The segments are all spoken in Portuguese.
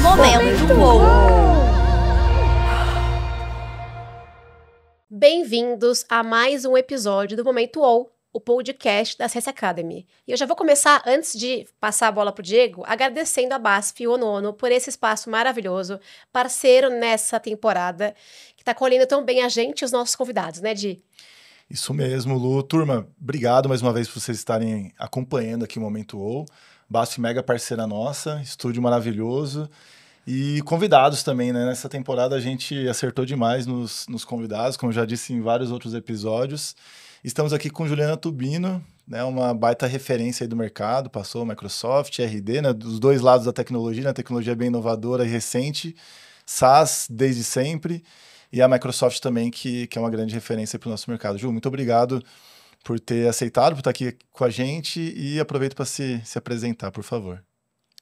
Momento WoW! Bem-vindos a mais um episódio do Momento WoW, o podcast da Science Academy. E eu já vou começar, antes de passar a bola para o Diego, agradecendo a BASF e o Nono por esse espaço maravilhoso, parceiro nessa temporada, que está colhendo tão bem a gente e os nossos convidados, né, Di? Isso mesmo, Lu. Turma, obrigado mais uma vez por vocês estarem acompanhando aqui o Momento WoW. Basque mega parceira nossa, estúdio maravilhoso. E convidados também, né? Nessa temporada a gente acertou demais nos, nos convidados, como já disse em vários outros episódios. Estamos aqui com Juliana Tubino, né? Uma baita referência aí do mercado, passou Microsoft, RD, né? Dos dois lados da tecnologia, né? Tecnologia bem inovadora e recente, SaaS desde sempre, e a Microsoft também, que, que é uma grande referência para o nosso mercado. Ju, muito obrigado por ter aceitado, por estar aqui com a gente e aproveito para se, se apresentar, por favor.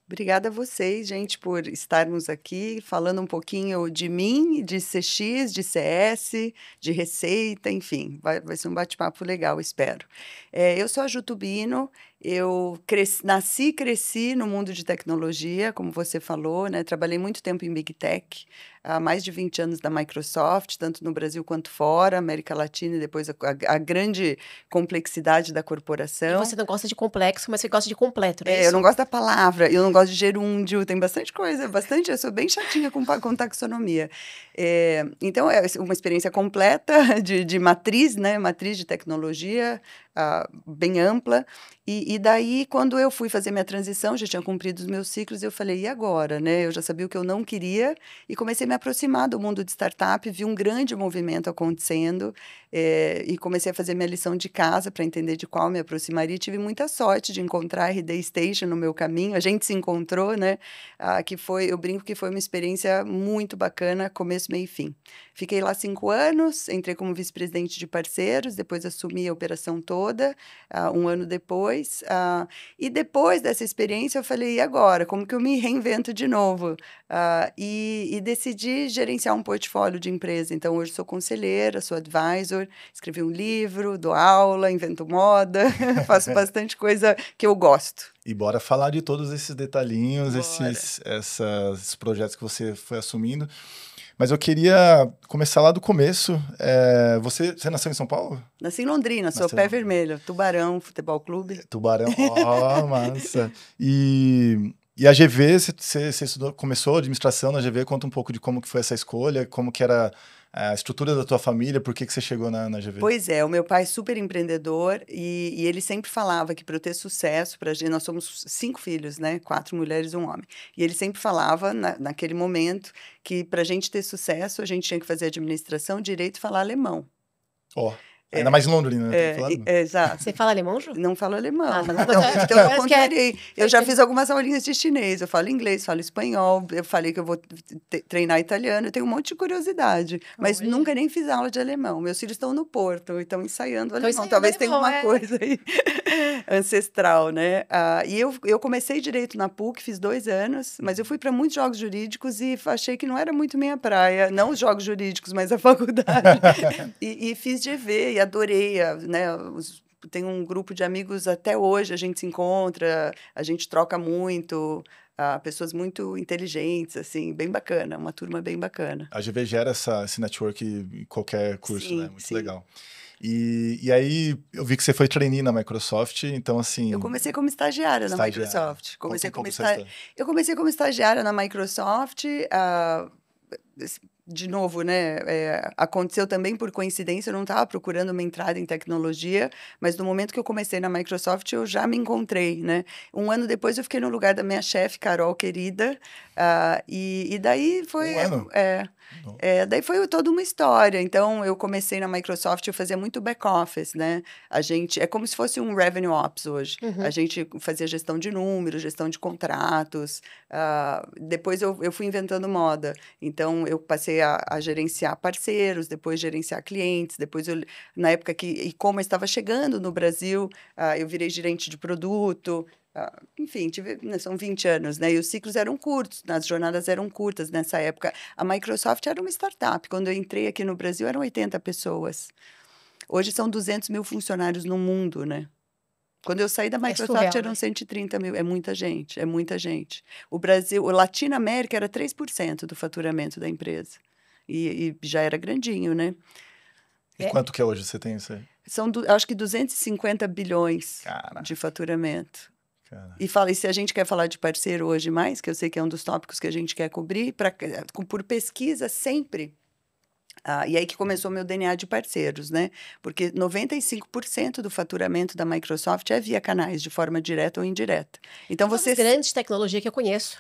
Obrigada a vocês, gente, por estarmos aqui falando um pouquinho de mim, de CX, de CS, de receita, enfim. Vai, vai ser um bate-papo legal, espero. É, eu sou a Jutubino, eu cresci, nasci e cresci no mundo de tecnologia, como você falou, né? Trabalhei muito tempo em Big Tech, há mais de 20 anos da Microsoft, tanto no Brasil quanto fora, América Latina e depois a, a, a grande complexidade da corporação. E você não gosta de complexo, mas você gosta de completo, né? É, eu não gosto da palavra, eu não gosto de gerúndio, tem bastante coisa, bastante. Eu sou bem chatinha com, com taxonomia. É, então, é uma experiência completa de, de matriz, né? Matriz de tecnologia, ah, bem ampla. E, e, daí, quando eu fui fazer minha transição, já tinha cumprido os meus ciclos, e eu falei, e agora? Né? Eu já sabia o que eu não queria e comecei a me aproximar do mundo de startup, vi um grande movimento acontecendo é, e comecei a fazer minha lição de casa para entender de qual me aproximaria. E tive muita sorte de encontrar a RD Station no meu caminho, a gente se encontrou, né? Ah, que foi, eu brinco que foi uma experiência muito bacana, começo, meio e fim. Fiquei lá cinco anos, entrei como vice-presidente de parceiros, depois assumi a operação toda toda, uh, um ano depois. Uh, e depois dessa experiência, eu falei, e agora? Como que eu me reinvento de novo? Uh, e, e, decidi gerenciar um portfólio de empresa. Então, hoje sou conselheira, sou advisor, escrevi um livro, dou aula, invento moda, faço bastante coisa que eu gosto. E bora falar de todos esses detalhinhos, esses, essas, esses projetos que você foi assumindo. Mas eu queria começar lá do começo. É, você, você nasceu em São Paulo? Nasci em Londrina, nasceu sou pé vermelho. Tubarão, futebol clube. É, Tubarão, ó, oh, massa. E, e a GV, você, você, você estudou, começou a administração na GV. Conta um pouco de como que foi essa escolha, como que era a estrutura da tua família, por que, que você chegou na, na GV? Pois é, o meu pai é super empreendedor e, e ele sempre falava que para eu ter sucesso, para nós somos cinco filhos, né? Quatro mulheres e um homem. E ele sempre falava, na, naquele momento, que para a gente ter sucesso, a gente tinha que fazer administração, direito e falar alemão. Ó. Oh. É. Ainda mais em Londrina, né? É, exato. Você fala alemão, Ju? Não falo alemão. Ah, mas não, então eu é contrarei. Eu já fiz algumas aulinhas de chinês. Eu falo inglês, falo espanhol. Eu falei que eu vou treinar italiano. Eu tenho um monte de curiosidade. Mas nunca nem fiz aula de alemão. Meus filhos estão no Porto, estão ensaiando então alemão. Talvez tenha uma coisa aí ancestral, né? Ah, e eu, eu comecei direito na PUC, fiz dois anos, mas eu fui para muitos jogos jurídicos e achei que não era muito minha praia. Não os jogos jurídicos, mas a faculdade. e, fiz GV adorei, né? Os, tem um grupo de amigos até hoje, a gente se encontra, a gente troca muito, ah, pessoas muito inteligentes, assim, bem bacana, uma turma bem bacana. A GV gera essa, esse network em qualquer curso, sim, né? Muito sim. legal. E, e aí eu vi que você foi trainee na Microsoft, então assim. Eu comecei como estagiária, estagiária. na Microsoft. Comecei como, como Eu comecei como estagiária na Microsoft. Uh, de novo, né, é, aconteceu também por coincidência, eu não estava procurando uma entrada em tecnologia, mas no momento que eu comecei na Microsoft, eu já me encontrei, né? Um ano depois eu fiquei no lugar da minha chefe, Carol, querida, uh, e, e daí foi... Um ano? É, é. É, daí foi toda uma história. Então, eu comecei na Microsoft, eu fazia muito back-office, né? A gente... É como se fosse um revenue ops hoje. Uhum. A gente fazia gestão de números, gestão de contratos. Uh, depois, eu, eu fui inventando moda. Então, eu passei a, a gerenciar parceiros, depois gerenciar clientes. Depois, eu, na época que e-commerce estava chegando no Brasil, uh, eu virei gerente de produto. Ah, enfim, tive, né, são 20 anos, né? E os ciclos eram curtos, as jornadas eram curtas nessa época. A Microsoft era uma startup. Quando eu entrei aqui no Brasil, eram 80 pessoas. Hoje são 200 mil funcionários no mundo, né? Quando eu saí da é Microsoft, é surreal, né? eram 130 mil. É muita gente, é muita gente. O Brasil, o Latina América era 3% do faturamento da empresa. E, e já era grandinho, né? E é. quanto que é hoje você tem isso aí? São, do, acho que 250 bilhões Cara. de faturamento. E falei, se a gente quer falar de parceiro hoje mais, que eu sei que é um dos tópicos que a gente quer cobrir, pra, é, por pesquisa sempre. Ah, e aí que começou meu DNA de parceiros, né? Porque 95% do faturamento da Microsoft é via canais, de forma direta ou indireta. Então São você. grandes tecnologia que eu conheço.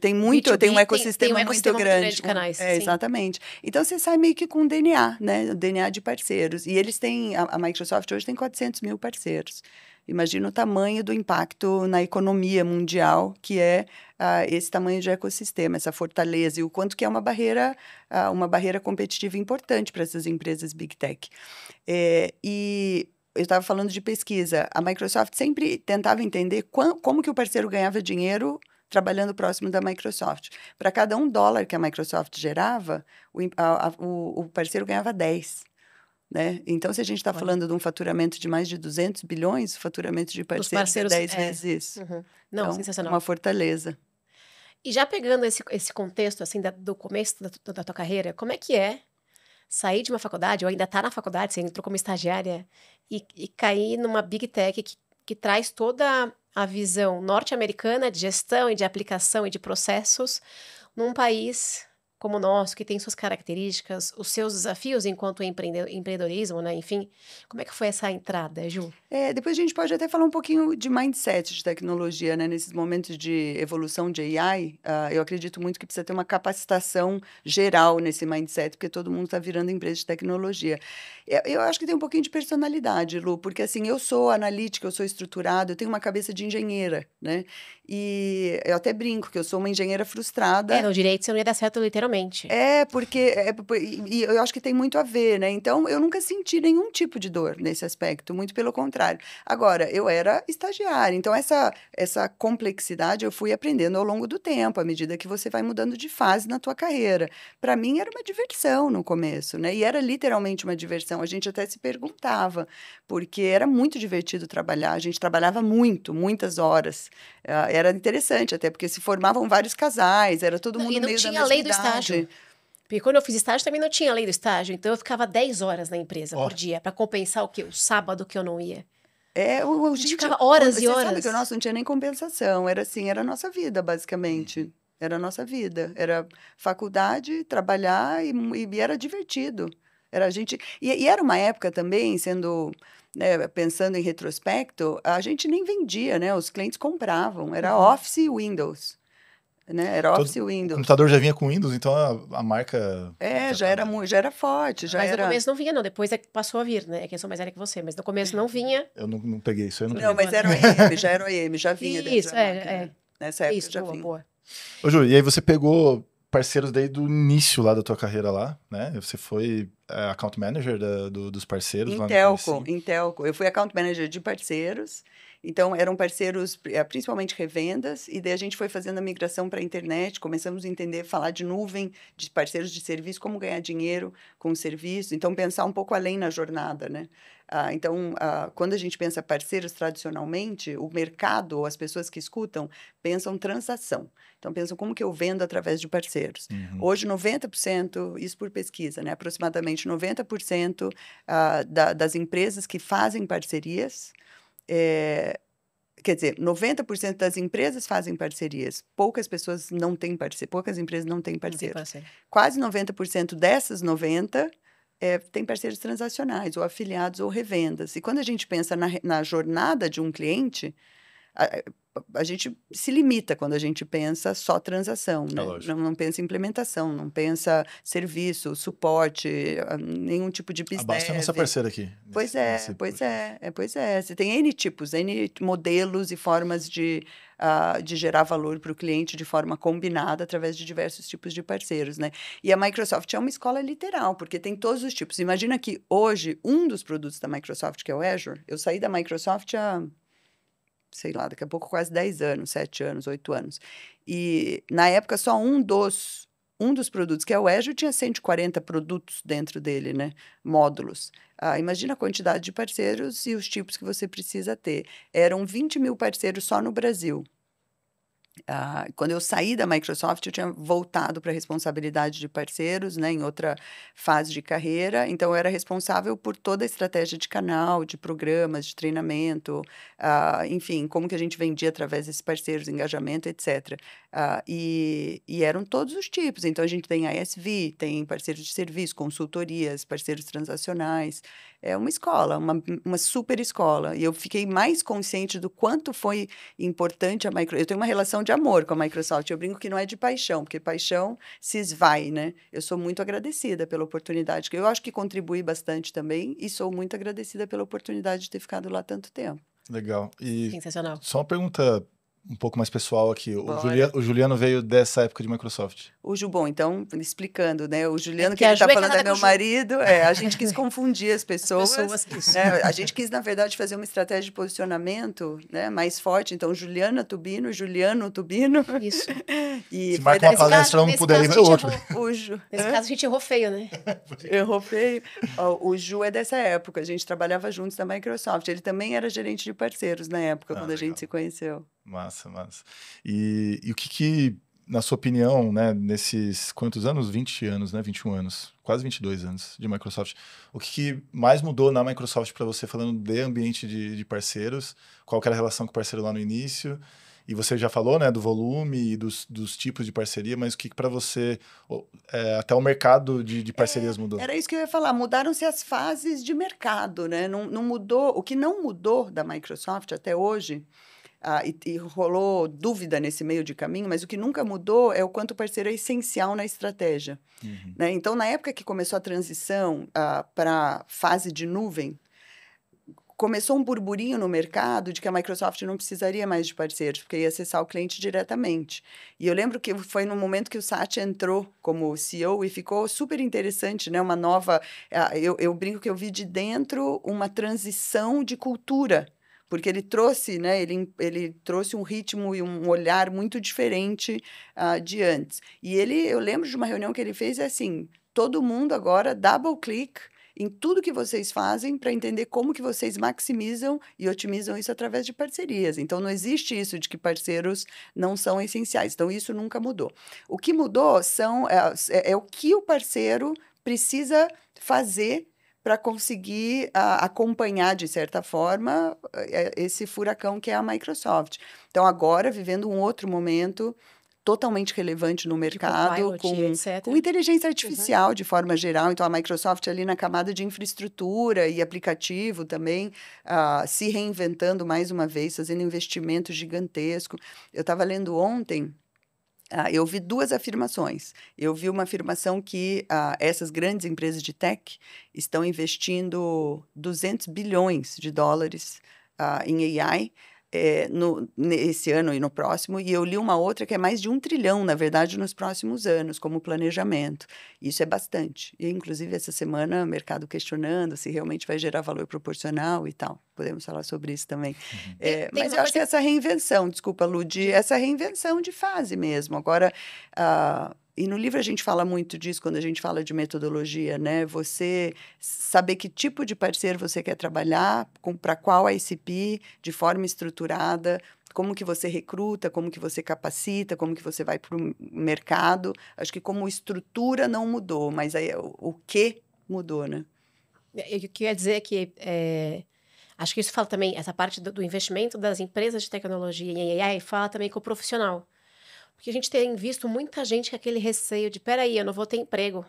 Tem muito, B2B, tem um ecossistema, tem, tem um ecossistema muito, grande. canais, é, exatamente. Então você sai meio que com DNA, né? DNA de parceiros. E eles têm. A, a Microsoft hoje tem 400 mil parceiros. Imagina o tamanho do impacto na economia mundial que é ah, esse tamanho de ecossistema, essa fortaleza e o quanto que é uma barreira, ah, uma barreira competitiva importante para essas empresas big tech. É, e eu estava falando de pesquisa. A Microsoft sempre tentava entender como que o parceiro ganhava dinheiro trabalhando próximo da Microsoft. Para cada um dólar que a Microsoft gerava, o, a, a, o, o parceiro ganhava 10. Né? Então, se a gente está falando de um faturamento de mais de 200 bilhões, o faturamento de parceiros, é parceiros 10 é vezes isso. Uhum. Não, então, sensacional. Uma fortaleza. E já pegando esse, esse contexto assim da, do começo da, da tua carreira, como é que é sair de uma faculdade, ou ainda está na faculdade, você entrou como estagiária, e, e cair numa big tech que, que traz toda a visão norte-americana de gestão e de aplicação e de processos num país como o nosso, que tem suas características, os seus desafios enquanto empreendedorismo, né? Enfim, como é que foi essa entrada, Ju? É, depois a gente pode até falar um pouquinho de mindset de tecnologia, né? Nesses momentos de evolução de AI, uh, ah, eu acredito muito que precisa ter uma capacitação geral nesse mindset, porque todo mundo está virando empresa de tecnologia. Eu, eu acho que tem um pouquinho de personalidade, Lu, porque assim, eu sou analítica, eu sou estruturada, eu tenho uma cabeça de engenheira, né? E eu até brinco que eu sou uma engenheira frustrada. É, no direito você não ia dar certo literalmente. É, porque. É, e eu acho que tem muito a ver, né? Então, eu nunca senti nenhum tipo de dor nesse aspecto, muito pelo contrário. Agora, eu era estagiária, então essa, essa complexidade eu fui aprendendo ao longo do tempo, à medida que você vai mudando de fase na tua carreira. Para mim, era uma diversão no começo, né? E era literalmente uma diversão. A gente até se perguntava, porque era muito divertido trabalhar, a gente trabalhava muito, muitas horas. Eh, era interessante até, porque se formavam vários casais, era todo mundo não, e não meio tinha da mesma lei do estágio. Porque quando eu fiz estágio também não tinha lei do estágio, então eu ficava 10 horas na empresa oh. por dia para compensar o que o sábado que eu não ia. É, o, a gente, ficava horas e horas. Sabe que o nosso não tinha nem compensação, era assim, era a nossa vida basicamente. Era a nossa vida, era faculdade, trabalhar e, e era divertido. Era a gente e, e era uma época também sendo né, pensando em retrospecto, a gente nem vendia, né? Os clientes compravam, era uhum. Office e Windows. Né? Era Office e Windows. O computador já vinha com Windows, então a, a marca. É, já tá era, já era forte. Já mas era... no começo não vinha, não. Depois é que passou a vir, né? É que eu sou mais velha que você, mas no começo não vinha. Eu não, não peguei isso, eu não, não peguei. mas era OEM, já era OEM, já vinha. Isso, é, marca, é. Nessa época isso, já boa, vinha. Boa. Ô, Ju, e aí você pegou parceiros desde do início lá da tua carreira lá, né? Você foi é, account manager da, do, dos parceiros? Intelco, Telco, em Intelco. Eu fui account manager de parceiros. Então, eram parceiros é, principalmente revendas, e daí a gente foi fazendo a migração para a internet, começamos a entender, falar de nuvem, de parceiros de serviço, como ganhar dinheiro com o serviço. Então, pensar um pouco além na jornada, né? Ah, então, ah, quando a gente pensa parceiros, tradicionalmente, o mercado ou as pessoas que escutam pensam transação. Então, pensam como que eu vendo através de parceiros. Uhum. Hoje, 90%, isso por pesquisa, né? aproximadamente 90% ah, da, das empresas que fazem parcerias. É, quer dizer, 90% das empresas fazem parcerias. Poucas pessoas não têm parceria, poucas empresas não têm parceiros. parceiro. Quase 90% dessas 90 é, tem parceiros transacionais, ou afiliados, ou revendas. E quando a gente pensa na, na jornada de um cliente, a, a gente se limita quando a gente pensa só transação, é né? é não, não, pensa implementação, não pensa serviço, suporte, ah, nenhum tipo de business. Basta nossa parceira aqui. Pois é, nesse... pois é, é, pois é. Você tem N tipos, N modelos e formas de, uh, de gerar valor para o cliente de forma combinada através de diversos tipos de parceiros, né? E a Microsoft é uma escola literal, porque tem todos os tipos. Imagina que hoje um dos produtos da Microsoft, que é o Azure, eu saí da Microsoft há a sei lá, daqui a pouco quase 10 anos, 7 anos, 8 anos. E na época só um dos um dos produtos, que é o Ejo tinha 140 produtos dentro dele, né? Módulos. Ah, imagina a quantidade de parceiros e os tipos que você precisa ter. Eram 20 mil parceiros só no Brasil. Uh, quando eu saí da Microsoft, eu tinha voltado para a responsabilidade de parceiros, né, em outra fase de carreira. Então, eu era responsável por toda a estratégia de canal, de programas, de treinamento, uh, enfim, como que a gente vendia através desses parceiros, engajamento, etc. Uh, e, e, eram todos os tipos. Então, a gente tem ASV, tem parceiros de serviço, consultorias, parceiros transacionais. É uma escola, uma, uma super escola. E eu fiquei mais consciente do quanto foi importante a Microsoft. Eu tenho uma relação de amor com a Microsoft. Eu brinco que não é de paixão, porque paixão se esvai, né? Eu sou muito agradecida pela oportunidade. Eu acho que contribuí bastante também e sou muito agradecida pela oportunidade de ter ficado lá tanto tempo. Legal. E Sensacional. Só uma pergunta um pouco mais pessoal aqui. O, Julia, o, Juliano veio dessa época de Microsoft. O Ju, bom, então, explicando, né? O Juliano, é que, que ele está é falando é meu marido, é, a gente quis confundir as pessoas. As pessoas né? A gente quis, na verdade, fazer uma estratégia de posicionamento né? mais forte. Então, Juliana Tubino, Juliano Tubino. Isso. E Se marca uma palestra, um puder ir outro. Errou, o Ju, nesse caso, a gente errou feio, né? errou feio. O Ju é dessa época, a gente trabalhava juntos na Microsoft. Ele também era gerente de parceiros na época, ah, quando legal. a gente se conheceu. Massa, massa. E, e o que, que na sua opinião, né, nesses quantos anos? 20 anos, né? 21 anos, quase 22 anos de Microsoft. O que, que mais mudou na Microsoft para você, falando de ambiente de, de, parceiros? Qual que era a relação com o parceiro lá no início? E você já falou, né, do volume e dos, dos tipos de parceria, mas o que, que para você, é, até o mercado de, de parcerias é, mudou? Era isso que eu ia falar, mudaram-se as fases de mercado, né? Não, não mudou, o que não mudou da Microsoft até hoje ah, e, e, rolou dúvida nesse meio de caminho, mas o que nunca mudou é o quanto o parceiro é essencial na estratégia. Uhum. Né? Então, na época que começou a transição ah, para fase de nuvem, começou um burburinho no mercado de que a Microsoft não precisaria mais de parceiros, porque ia acessar o cliente diretamente. E eu lembro que foi no momento que o Satya entrou como CEO e ficou super interessante, né? Uma nova... Ah, eu, eu brinco que eu vi de dentro uma transição de cultura porque ele trouxe, né, ele, ele trouxe um ritmo e um olhar muito diferente uh, de antes. E ele, eu lembro de uma reunião que ele fez é assim, todo mundo agora double click em tudo que vocês fazem para entender como que vocês maximizam e otimizam isso através de parcerias. Então não existe isso de que parceiros não são essenciais. Então isso nunca mudou. O que mudou são é, é, é o que o parceiro precisa fazer para conseguir a, acompanhar, de certa forma, eh, eh, esse furacão que é a Microsoft. Então, agora, vivendo um outro momento totalmente relevante no tipo mercado, com, com, com inteligência artificial uhum. de forma geral. Então, a Microsoft ali na camada de infraestrutura e aplicativo também, uh, se reinventando mais uma vez, fazendo investimento gigantesco. Eu estava lendo ontem ah, eu vi duas afirmações. Eu vi uma afirmação que ah, essas grandes empresas de tech estão investindo 200 bilhões de dólares ah, em AI é, no, nesse ano e no próximo, e eu li uma outra que é mais de um trilhão, na verdade, nos próximos anos, como planejamento. Isso é bastante. E, inclusive, essa semana, o mercado questionando se realmente vai gerar valor proporcional e tal. Podemos falar sobre isso também. Uhum. É, mas eu acho que essa reinvenção, desculpa, Lud, essa reinvenção de fase mesmo. Agora, uh, e no livro a gente fala muito disso quando a gente fala de metodologia, né? Você saber que tipo de parceiro você quer trabalhar, para qual ICP, de forma estruturada, como que você recruta, como que você capacita, como que você vai para o mercado. Acho que como estrutura não mudou, mas aí, é o, o que mudou, né? Eu queria dizer é que é, acho que isso fala também, essa parte do, do investimento das empresas de tecnologia em AI fala também com o profissional. Porque a gente tem visto muita gente com aquele receio de, peraí, eu não vou ter emprego.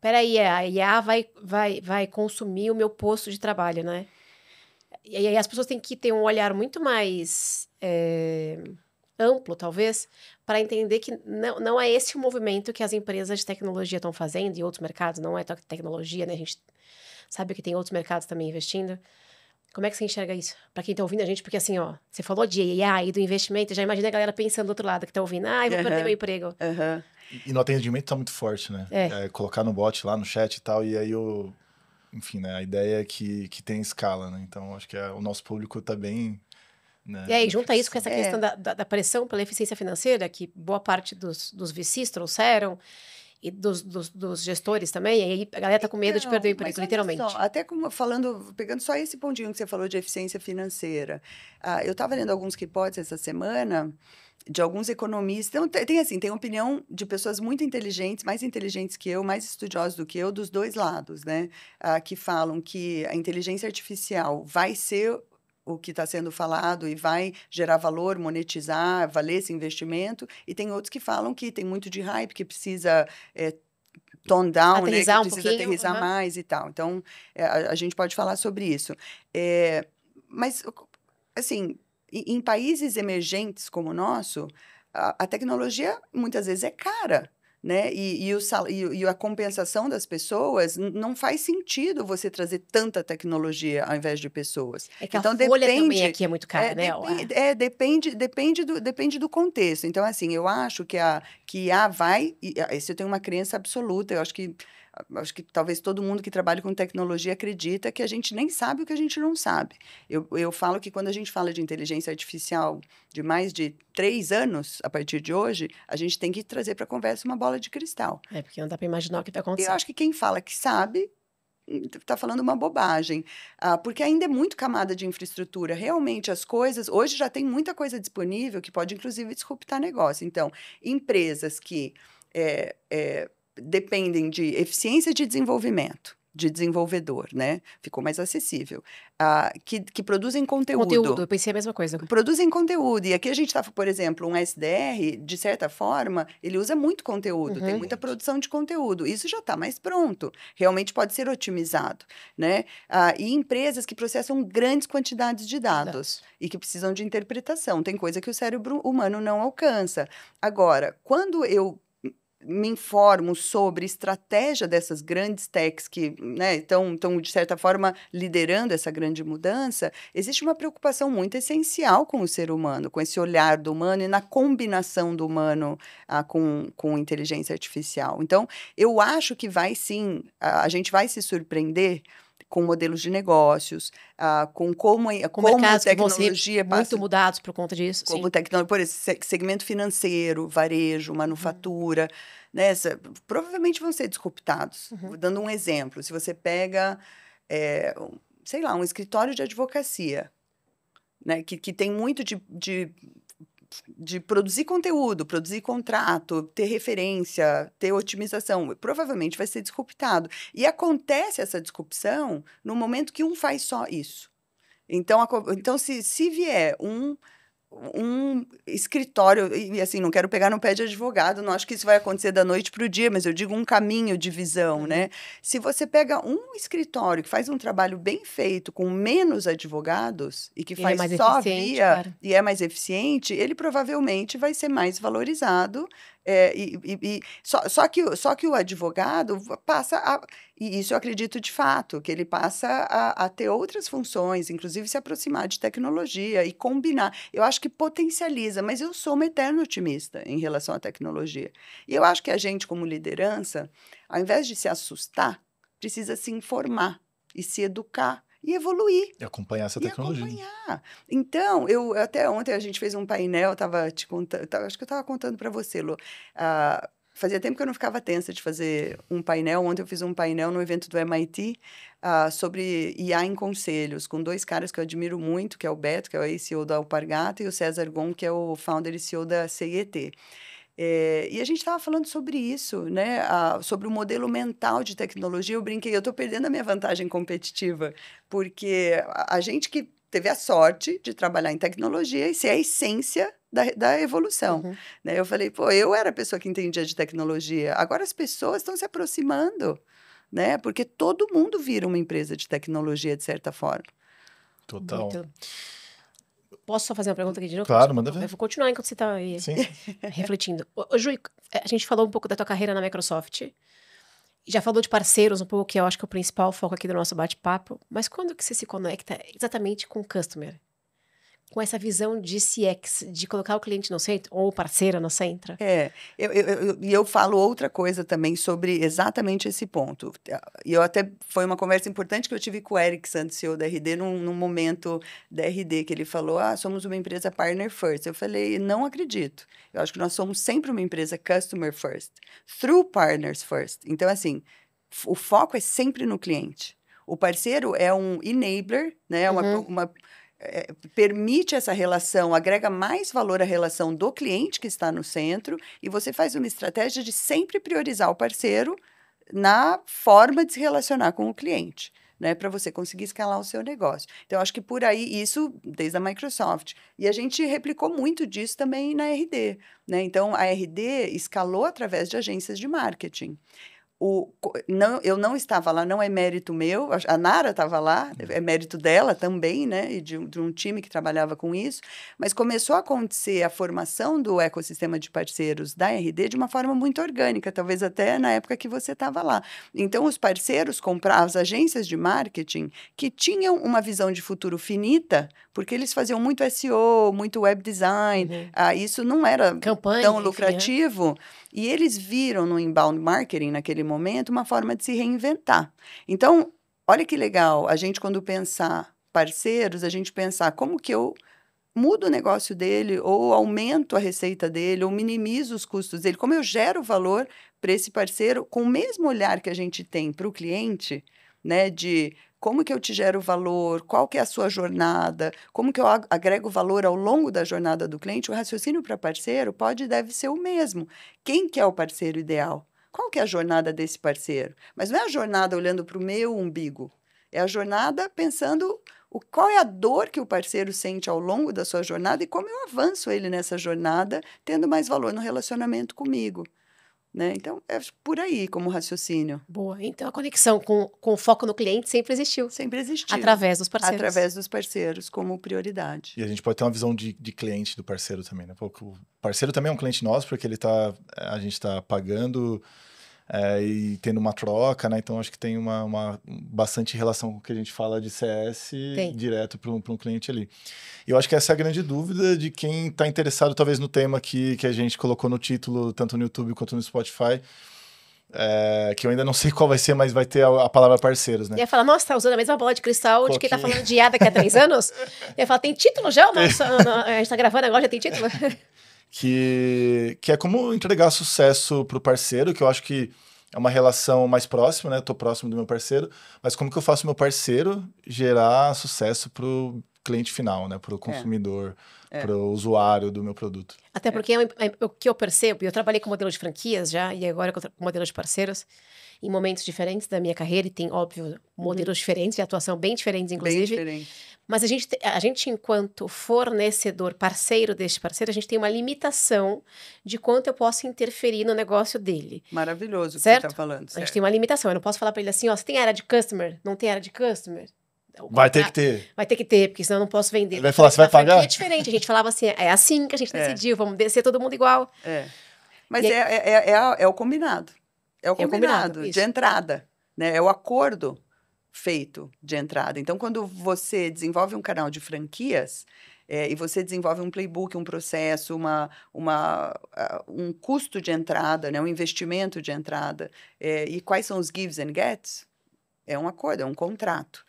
Peraí, a IA vai, vai, vai consumir o meu posto de trabalho, né? E aí as pessoas têm que ter um olhar muito mais é, amplo, talvez, para entender que não, não é esse o movimento que as empresas de tecnologia estão fazendo e outros mercados, não é tecnologia, né? A gente sabe que tem outros mercados também investindo. Como é que você enxerga isso? Para quem tá ouvindo a gente, porque assim, ó, você falou de AI e do investimento, já imagina a galera pensando do outro lado que tá ouvindo, ah, vou uhum. perder meu emprego. Uhum. E no atendimento tá muito forte, né? É. É, colocar no bot lá, no chat e tal, e aí o. Enfim, né? A ideia é que, que tem escala, né? Então, acho que é, o nosso público tá bem. Né? E aí, junta isso com essa questão é. da, da, da, pressão pela eficiência financeira, que boa parte dos, dos VCs trouxeram e dos, dos, dos gestores também, e aí a galera tá com medo então, de perder o então, emprego, literalmente. Só, até como falando, pegando só esse pontinho que você falou de eficiência financeira. Ah, eu estava lendo alguns reportes essa semana de alguns economistas. Então, tem, tem assim, tem opinião de pessoas muito inteligentes, mais inteligentes que eu, mais estudiosas do que eu, dos dois lados, né? Ah, que falam que a inteligência artificial vai ser o que está sendo falado e vai gerar valor, monetizar, valer esse investimento. E tem outros que falam que tem muito de hype, que precisa é, tone down, né? Que um precisa pouquinho. aterrizar uhum. mais e tal. Então, é, a, a, gente pode falar sobre isso. É, mas, assim, em, em países emergentes como o nosso, a, a tecnologia muitas vezes é cara né? E, e, o sal, e, e, a compensação das pessoas não faz sentido você trazer tanta tecnologia ao invés de pessoas. É que então, a folha depende, também aqui é muito é, cara, é, né? Depende, ah. é, depende, depende, do, depende do contexto. Então, assim, eu acho que a, que ah, vai, e, isso ah, eu tenho uma crença absoluta, eu acho que ah, acho que talvez todo mundo que trabalha com tecnologia acredita que a gente nem sabe o que a gente não sabe. Eu, eu falo que quando a gente fala de inteligência artificial de mais de três anos, a partir de hoje, a gente tem que trazer para a conversa uma bola de cristal. É, porque não dá para imaginar o que está acontecendo Eu acho que quem fala que sabe está falando uma bobagem, ah, porque ainda é muito camada de infraestrutura. Realmente, as coisas. Hoje já tem muita coisa disponível que pode, inclusive, disruptar negócio. Então, empresas que é, é, dependem de eficiência de desenvolvimento de desenvolvedor, né? Ficou mais acessível. Ah, que, que produzem conteúdo. Conteúdo, eu pensei a mesma coisa. Produzem conteúdo. E aqui a gente está, por exemplo, um SDR, de certa forma, ele usa muito conteúdo, uhum. tem muita produção de conteúdo. Isso já está mais pronto. Realmente pode ser otimizado, né? Ah, e empresas que processam grandes quantidades de dados e que precisam de interpretação. Tem coisa que o cérebro humano não alcança. Agora, quando eu me informo sobre estratégia dessas grandes techs que né, estão, estão, de certa forma, liderando essa grande mudança, existe uma preocupação muito essencial com o ser humano, com esse olhar do humano e na combinação do humano ah, com, com inteligência artificial. Então, eu acho que vai sim, a, a gente vai se surpreender com modelos de negócios, ah, com como, com como a tecnologia passa, muito mudados por conta disso. Como sim. tecnologia, por esse segmento financeiro, varejo, uhum. manufatura, uhum. né, provavelmente vão ser disruptados. Uhum. Dando um exemplo, se você pega, é, sei lá, um escritório de advocacia, né, que, que tem muito de, de de produzir conteúdo, produzir contrato, ter referência, ter otimização, provavelmente vai ser disruptado. E acontece essa disrupção no momento que um faz só isso. Então, a, então se, se vier um, um escritório, e assim, não quero pegar no pé de advogado, não acho que isso vai acontecer da noite para o dia, mas eu digo um caminho de visão, uhum. né? Se você pega um escritório que faz um trabalho bem feito, com menos advogados, e que é faz é só via e é mais eficiente, ele provavelmente vai ser mais valorizado é, e, e, e, só, só, que, só que o advogado passa a, e isso eu acredito de fato, que ele passa a, a, ter outras funções, inclusive se aproximar de tecnologia e combinar. Eu acho que potencializa, mas eu sou uma eterna otimista em relação à tecnologia. E eu acho que a gente, como liderança, ao invés de se assustar, precisa se informar e se educar e evoluir. E acompanhar essa tecnologia. E acompanhar. Então, eu até ontem a gente fez um painel, tava te contando, acho que eu estava contando para você, Lu. Ah, fazia tempo que eu não ficava tensa de fazer um painel. Ontem eu fiz um painel no evento do MIT ah, sobre IA em conselhos, com dois caras que eu admiro muito, que é o Beto, que é o CEO da Alpargata, e o César Gon, que é o founder e CEO da CIET. É, e a gente estava falando sobre isso, né? A, sobre o modelo mental de tecnologia. Eu brinquei, eu estou perdendo a minha vantagem competitiva, porque a, a, gente que teve a sorte de trabalhar em tecnologia, isso é a essência da, da evolução. Uhum. Né? Eu falei, pô, eu era a pessoa que entendia de tecnologia, agora as pessoas estão se aproximando, né? Porque todo mundo vira uma empresa de tecnologia, de certa forma. Total. Muito. Posso só fazer uma pergunta aqui de novo? Claro, manda ver. Eu vou continuar enquanto você está aí refletindo. Ô, Ju, é, a gente falou um pouco da tua carreira na Microsoft. Já falou de parceiros um pouco, que eu acho que é o principal foco aqui do nosso bate-papo. Mas quando que você se conecta exatamente com o customer? com essa visão de CX, de colocar o cliente no centro ou o parceiro no centro. É, e eu, eu, eu, eu, falo outra coisa também sobre exatamente esse ponto. E eu até foi uma conversa importante que eu tive com o Eric Santos, CEO da RD, num, num, momento da RD, que ele falou: ah, somos uma empresa partner first. Eu falei, não acredito. Eu acho que nós somos sempre uma empresa customer first, through partners first. Então, assim, o foco é sempre no cliente. O parceiro é um enabler, né? Uhum. uma é, permite essa relação, agrega mais valor à relação do cliente que está no centro e você faz uma estratégia de sempre priorizar o parceiro na forma de se relacionar com o cliente. Né, para você conseguir escalar o seu negócio. Então, acho que por aí, isso desde a Microsoft. E a gente replicou muito disso também na RD. Né? Então, a RD escalou através de agências de marketing o, não, eu não estava lá, não é mérito meu, a Nara estava lá, uhum. é mérito dela também, né, e de, de, um time que trabalhava com isso, mas começou a acontecer a formação do ecossistema de parceiros da RD de uma forma muito orgânica, talvez até na época que você estava lá. Então, os parceiros compravam, as agências de marketing, que tinham uma visão de futuro finita, porque eles faziam muito SEO, muito web design, uhum. ah, isso não era Campanha, tão né. lucrativo. Enfim, é e eles viram no inbound marketing, naquele momento, uma forma de se reinventar. Então, olha que legal, a gente, quando pensar parceiros, a gente pensar como que eu mudo o negócio dele, ou aumento a receita dele, ou minimizo os custos dele, como eu gero valor para esse parceiro com o mesmo olhar que a gente tem para o cliente, né, de como que eu te gero valor, qual que é a sua jornada, como que eu agrego valor ao longo da jornada do cliente, o raciocínio para parceiro pode e deve ser o mesmo. Quem que é o parceiro ideal? Qual que é a jornada desse parceiro? Mas não é a jornada olhando para o meu umbigo, é a jornada pensando o, qual é a dor que o parceiro sente ao longo da sua jornada e como eu avanço ele nessa jornada, tendo mais valor no relacionamento comigo. Né? Então, é por aí como raciocínio. Boa. Então, a conexão com, com o foco no cliente sempre existiu. Sempre existiu. Através dos parceiros. Através dos parceiros, como prioridade. E a gente pode ter uma visão de, de cliente do parceiro também, né? o parceiro também é um cliente nosso, porque ele tá, a gente está pagando é, e tendo uma troca, né? Então acho que tem uma, uma, bastante relação com o que a gente fala de CS tem. direto para um, um cliente ali. E eu acho que essa é a grande dúvida de quem está interessado, talvez, no tema que, que a gente colocou no título, tanto no YouTube quanto no Spotify. É, que eu ainda não sei qual vai ser, mas vai ter a, a palavra parceiros, né? E ia falar, nossa, tá usando a mesma bola de cristal de quem tá falando de IA daqui a três anos? E ia falar, tem título já? Nossa, a gente tá gravando agora, já tem título? que, que é como entregar sucesso para o parceiro, que eu acho que é uma relação mais próxima, né? Eu tô próximo do meu parceiro, mas como que eu faço meu parceiro gerar sucesso para o cliente final, né? Para o consumidor, é. é. para o usuário do meu produto. Até é. porque é, é. o que eu percebo, eu trabalhei com modelo de franquias já e agora com modelo de parceiros em momentos diferentes da minha carreira e tem óbvio modelos uhum. diferentes de atuação bem diferentes inclusive. Bem diferente. Mas a gente, a gente, enquanto fornecedor, parceiro deste parceiro, a gente tem uma limitação de quanto eu posso interferir no negócio dele. Maravilhoso o que você está falando. Certo. A gente tem uma limitação. Eu não posso falar para ele assim, ó, você tem área de customer? Não tem área de customer? Vai ter que ter. Vai ter que ter, porque senão eu não posso vender. Ele vai falar, você vai é pagar? É diferente. A gente falava assim, é assim que a gente é. decidiu, é. vamos descer todo mundo igual. É. Mas é, aí... É, é, é, é, o combinado. É o combinado, o combinado de entrada. Né? É o acordo feito de entrada. Então, quando você desenvolve um canal de franquias é, e você desenvolve um playbook, um processo, uma, uma, uh, um custo de entrada, né, um investimento de entrada, é, e quais são os gives and gets, é um acordo, é um contrato.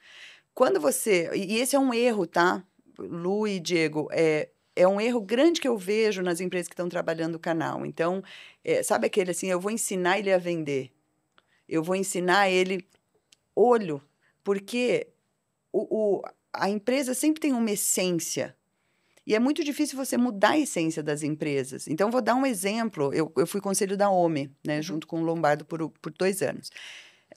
Quando você. E esse é um erro, tá? Lu e Diego, é, é um erro grande que eu vejo nas empresas que estão trabalhando o canal. Então, é, sabe aquele assim, eu vou ensinar ele a vender. Eu vou ensinar ele olho porque o, o, a empresa sempre tem uma essência. E é muito difícil você mudar a essência das empresas. Então, vou dar um exemplo. Eu, eu fui conselho da OME, né, uhum. junto com o Lombardo, por, por dois anos.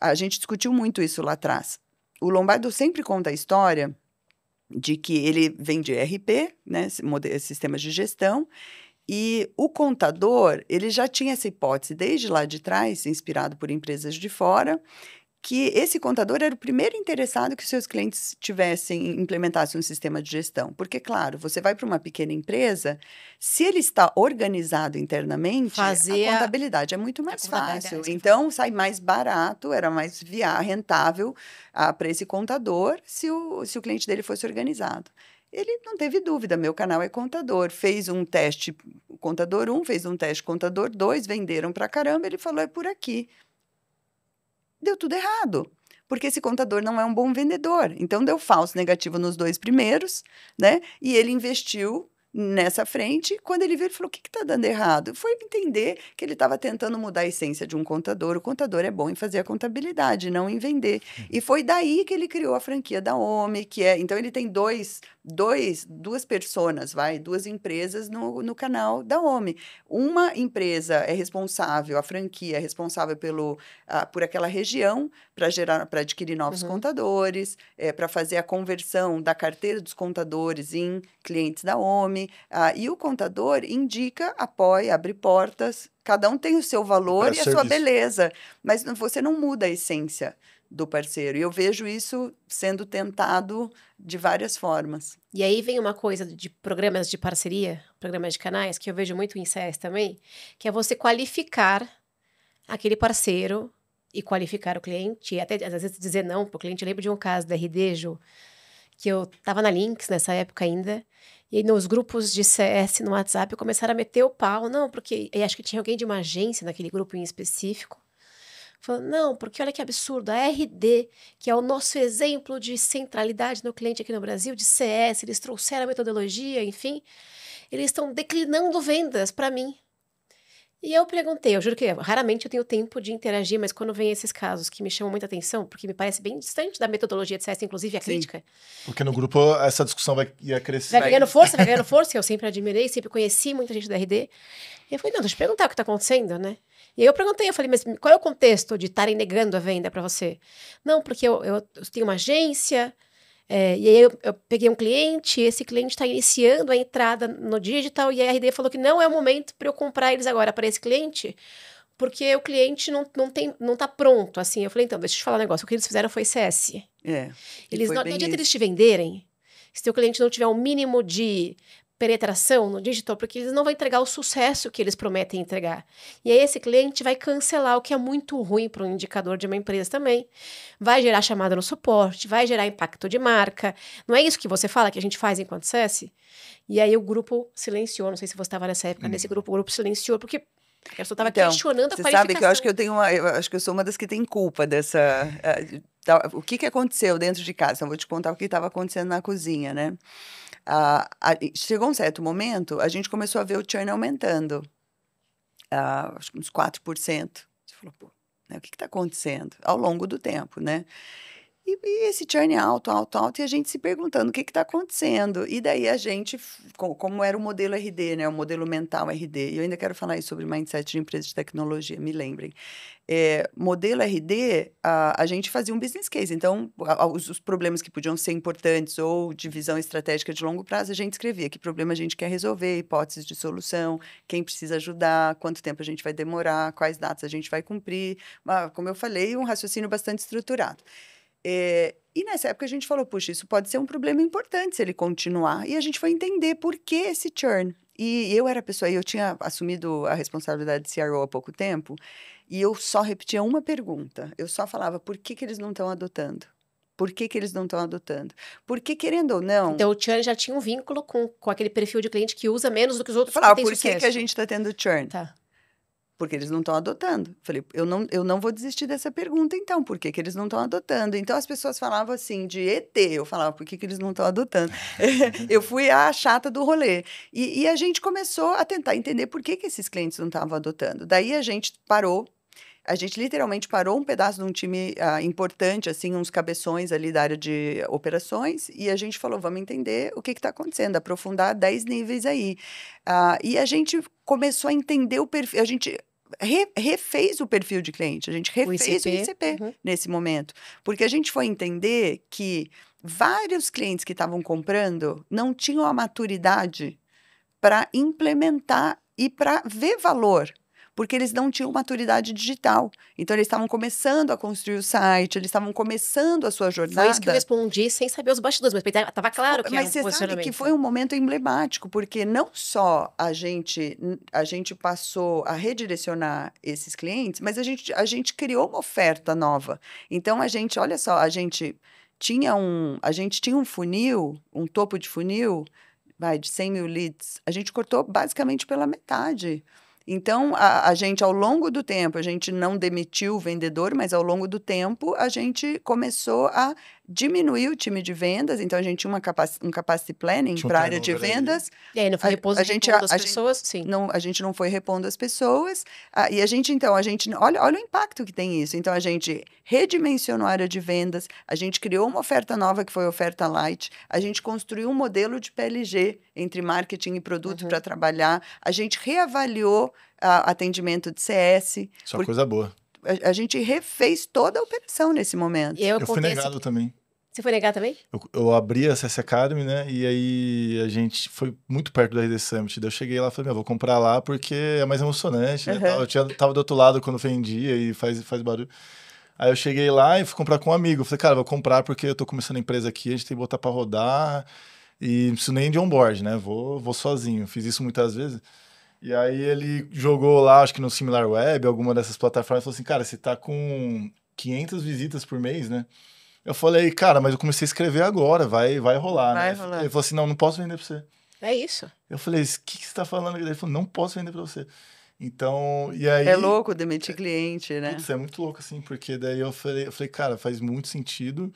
A gente discutiu muito isso lá atrás. O Lombardo sempre conta a história de que ele vende RP, né, sistemas de gestão, e o contador, ele já tinha essa hipótese desde lá de trás, inspirado por empresas de fora, que esse contador era o primeiro interessado que seus clientes tivessem, implementassem um sistema de gestão. Porque, claro, você vai para uma pequena empresa, se ele está organizado internamente, Fazia... a contabilidade é muito mais fácil. Então, sai mais barato, era mais viável, rentável ah, para esse contador se o, se o cliente dele fosse organizado ele não teve dúvida, meu canal é contador. Fez um teste contador 1, fez um teste contador 2, venderam para caramba, ele falou, é por aqui deu tudo errado porque esse contador não é um bom vendedor. Então deu falso negativo nos dois primeiros, né? E ele investiu nessa frente. Quando ele viu, ele falou: o que está dando errado? Foi entender que ele estava tentando mudar a essência de um contador. O contador é bom em fazer a contabilidade, não em vender. Uhum. E foi daí que ele criou a franquia da OMI, que é. Então ele tem dois, dois, duas pessoas vai, duas empresas no, no canal da OMI. Uma empresa é responsável, a franquia é responsável pelo, a, ah, por aquela região para gerar, para adquirir novos uhum. contadores, é, para fazer a conversão da carteira dos contadores em clientes da OMI ah, e o contador indica, apoia, abre portas. Cada um tem o seu valor e a serviço. sua beleza. Mas você não muda a essência do parceiro. E eu vejo isso sendo tentado de várias formas. E aí vem uma coisa de programas de parceria, programas de canais, que eu vejo muito em SES também, que é você qualificar aquele parceiro e qualificar o cliente, e até às vezes dizer não para o cliente. Eu lembro de um caso da RD, que eu estava na Links nessa época ainda, e nos grupos de CS no WhatsApp começaram a meter o pau, não, porque. E acho que tinha alguém de uma agência naquele grupo em específico. Falando, não, porque olha que absurdo, a RD, que é o nosso exemplo de centralidade no cliente aqui no Brasil, de CS, eles trouxeram a metodologia, enfim, eles estão declinando vendas para mim. E eu perguntei, eu juro que raramente eu tenho tempo de interagir, mas quando vem esses casos que me chamam muita atenção, porque me parece bem distante da metodologia de CS, inclusive a Sim. crítica. Porque no grupo essa discussão vai ia crescer. Vai ganhando força, vai ganhando força, eu sempre admirei, sempre conheci muita gente da RD. E eu falei, não, deixa eu perguntar o que está acontecendo, né? E aí eu perguntei, eu falei, mas qual é o contexto de estarem negando a venda para você? Não, porque eu, eu tenho uma agência, é, e aí eu, eu, peguei um cliente, esse cliente está iniciando a entrada no digital e a RD falou que não é o momento para eu comprar eles agora para esse cliente, porque o cliente não, não tem não tá pronto, assim. Eu falei, então, deixa eu te falar um negócio, o que eles fizeram foi CS. É. Eles não, não adianta isso. eles te venderem se o cliente não tiver um mínimo de penetração no digital, porque eles não vão entregar o sucesso que eles prometem entregar. E aí esse cliente vai cancelar, o que é muito ruim para um indicador de uma empresa também. Vai gerar chamada no suporte, vai gerar impacto de marca. Não é isso que você fala que a gente faz enquanto CS? E aí o grupo silenciou, não sei se você estava nessa época, hum. nesse uhum. grupo, o grupo silenciou, porque a pessoa estava então, questionando a você sabe que eu acho que eu tenho uma, eu acho que eu sou uma das que tem culpa dessa uh, o que que aconteceu dentro de casa? Então vou te contar o que estava acontecendo na cozinha, né? a, chegou um certo momento, a gente começou a ver o churn aumentando. Ah, acho que uns 4%. Você falou, pô, né, o que está acontecendo? Ao longo do tempo, né? E, e, esse churn alto, alto, alto, e a gente se perguntando o que está acontecendo. E daí a gente, como era o modelo RD, né? O modelo mental RD. E eu ainda quero falar isso sobre mindset de empresa de tecnologia, me lembrem. É, modelo RD, a, a, gente fazia um business case. Então, a, os, os, problemas que podiam ser importantes ou de visão estratégica de longo prazo, a gente escrevia que problema a gente quer resolver, hipóteses de solução, quem precisa ajudar, quanto tempo a gente vai demorar, quais datas a gente vai cumprir. Mas, como eu falei, um raciocínio bastante estruturado. É, e nessa época a gente falou, puxa, isso pode ser um problema importante se ele continuar. E a gente foi entender por que esse churn. E eu era a pessoa, eu tinha assumido a responsabilidade de CRO há pouco tempo, e eu só repetia uma pergunta. Eu só falava, por que, que eles não estão adotando? Por que, que eles não estão adotando? Porque, querendo ou não. Então, o churn já tinha um vínculo com, com aquele perfil de cliente que usa menos do que os outros. Falar, por que, que a gente está tendo churn? Tá porque eles não estão adotando. Falei, eu não, eu não vou desistir dessa pergunta, então, por que, que eles não estão adotando? Então, as pessoas falavam assim, de ET, eu falava, por que, que eles não estão adotando? eu fui a chata do rolê. E, e, a gente começou a tentar entender por que, que esses clientes não estavam adotando. Daí, a gente parou a gente literalmente parou um pedaço de um time ah, importante, assim, uns cabeções ali da área de operações, e a gente falou: vamos entender o que está acontecendo, aprofundar 10 níveis aí. Ah, e a gente começou a entender o perfil. A gente Re, refez o perfil de cliente, a gente refez o ICP, o ICP uhum. nesse momento. Porque a gente foi entender que vários clientes que estavam comprando não tinham a maturidade para implementar e para ver valor porque eles não tinham maturidade digital. Então, eles estavam começando a construir o site, eles estavam começando a sua jornada. Foi isso que eu respondi sem saber os bastidores, mas estava claro que mas era um você sabe que foi um momento emblemático, porque não só a gente, a gente passou a redirecionar esses clientes, mas a gente, a gente criou uma oferta nova. Então, a gente, olha só, a gente tinha um, a gente tinha um funil, um topo de funil, vai, de 100 mil leads. A gente cortou basicamente pela metade. Então, a, a, gente, ao longo do tempo, a gente não demitiu o vendedor, mas ao longo do tempo, a gente começou a diminuiu o time de vendas, então a gente tinha uma capac, um capacity planning para a área de vendas. E aí não foi repondo, a, a gente, repondo as a, pessoas? gente, sim. Não, a gente não foi repondo as pessoas. e a gente, então, a gente. Olha, olha o impacto que tem isso. Então, a gente redimensionou a área de vendas, a gente criou uma oferta nova que foi a oferta light, a gente construiu um modelo de PLG entre marketing e produto uhum. para trabalhar, a gente reavaliou a, atendimento de CS. Só é por... coisa boa a, gente refez toda a operação nesse momento. Eu, eu fui negado esse... também. Você foi negado também? Eu, eu, abri a CS Academy, né? E aí a gente foi muito perto da RD Summit. Daí eu cheguei lá e falei, meu, vou comprar lá porque é mais emocionante. Uhum. Né? Eu tinha, tava do outro lado quando vendia e faz, faz barulho. Aí eu cheguei lá e fui comprar com um amigo. falei, cara, vou comprar porque eu tô começando a empresa aqui, a gente tem que botar para rodar. E não preciso nem de onboard, né? Vou, vou sozinho. Fiz isso muitas vezes. E aí ele jogou lá, acho que no Similar Web, alguma dessas plataformas, falou assim, cara, você tá com 500 visitas por mês, né? Eu falei, cara, mas eu comecei a escrever agora, vai, vai rolar, né? vai né? Rolar. Ele falou assim, não, não posso vender pra você. É isso. Eu falei, o que, que você tá falando? Ele falou, não posso vender pra você. Então, e aí... É louco demitir cliente, né? Isso é muito louco, assim, porque daí eu falei, eu falei, cara, faz muito sentido...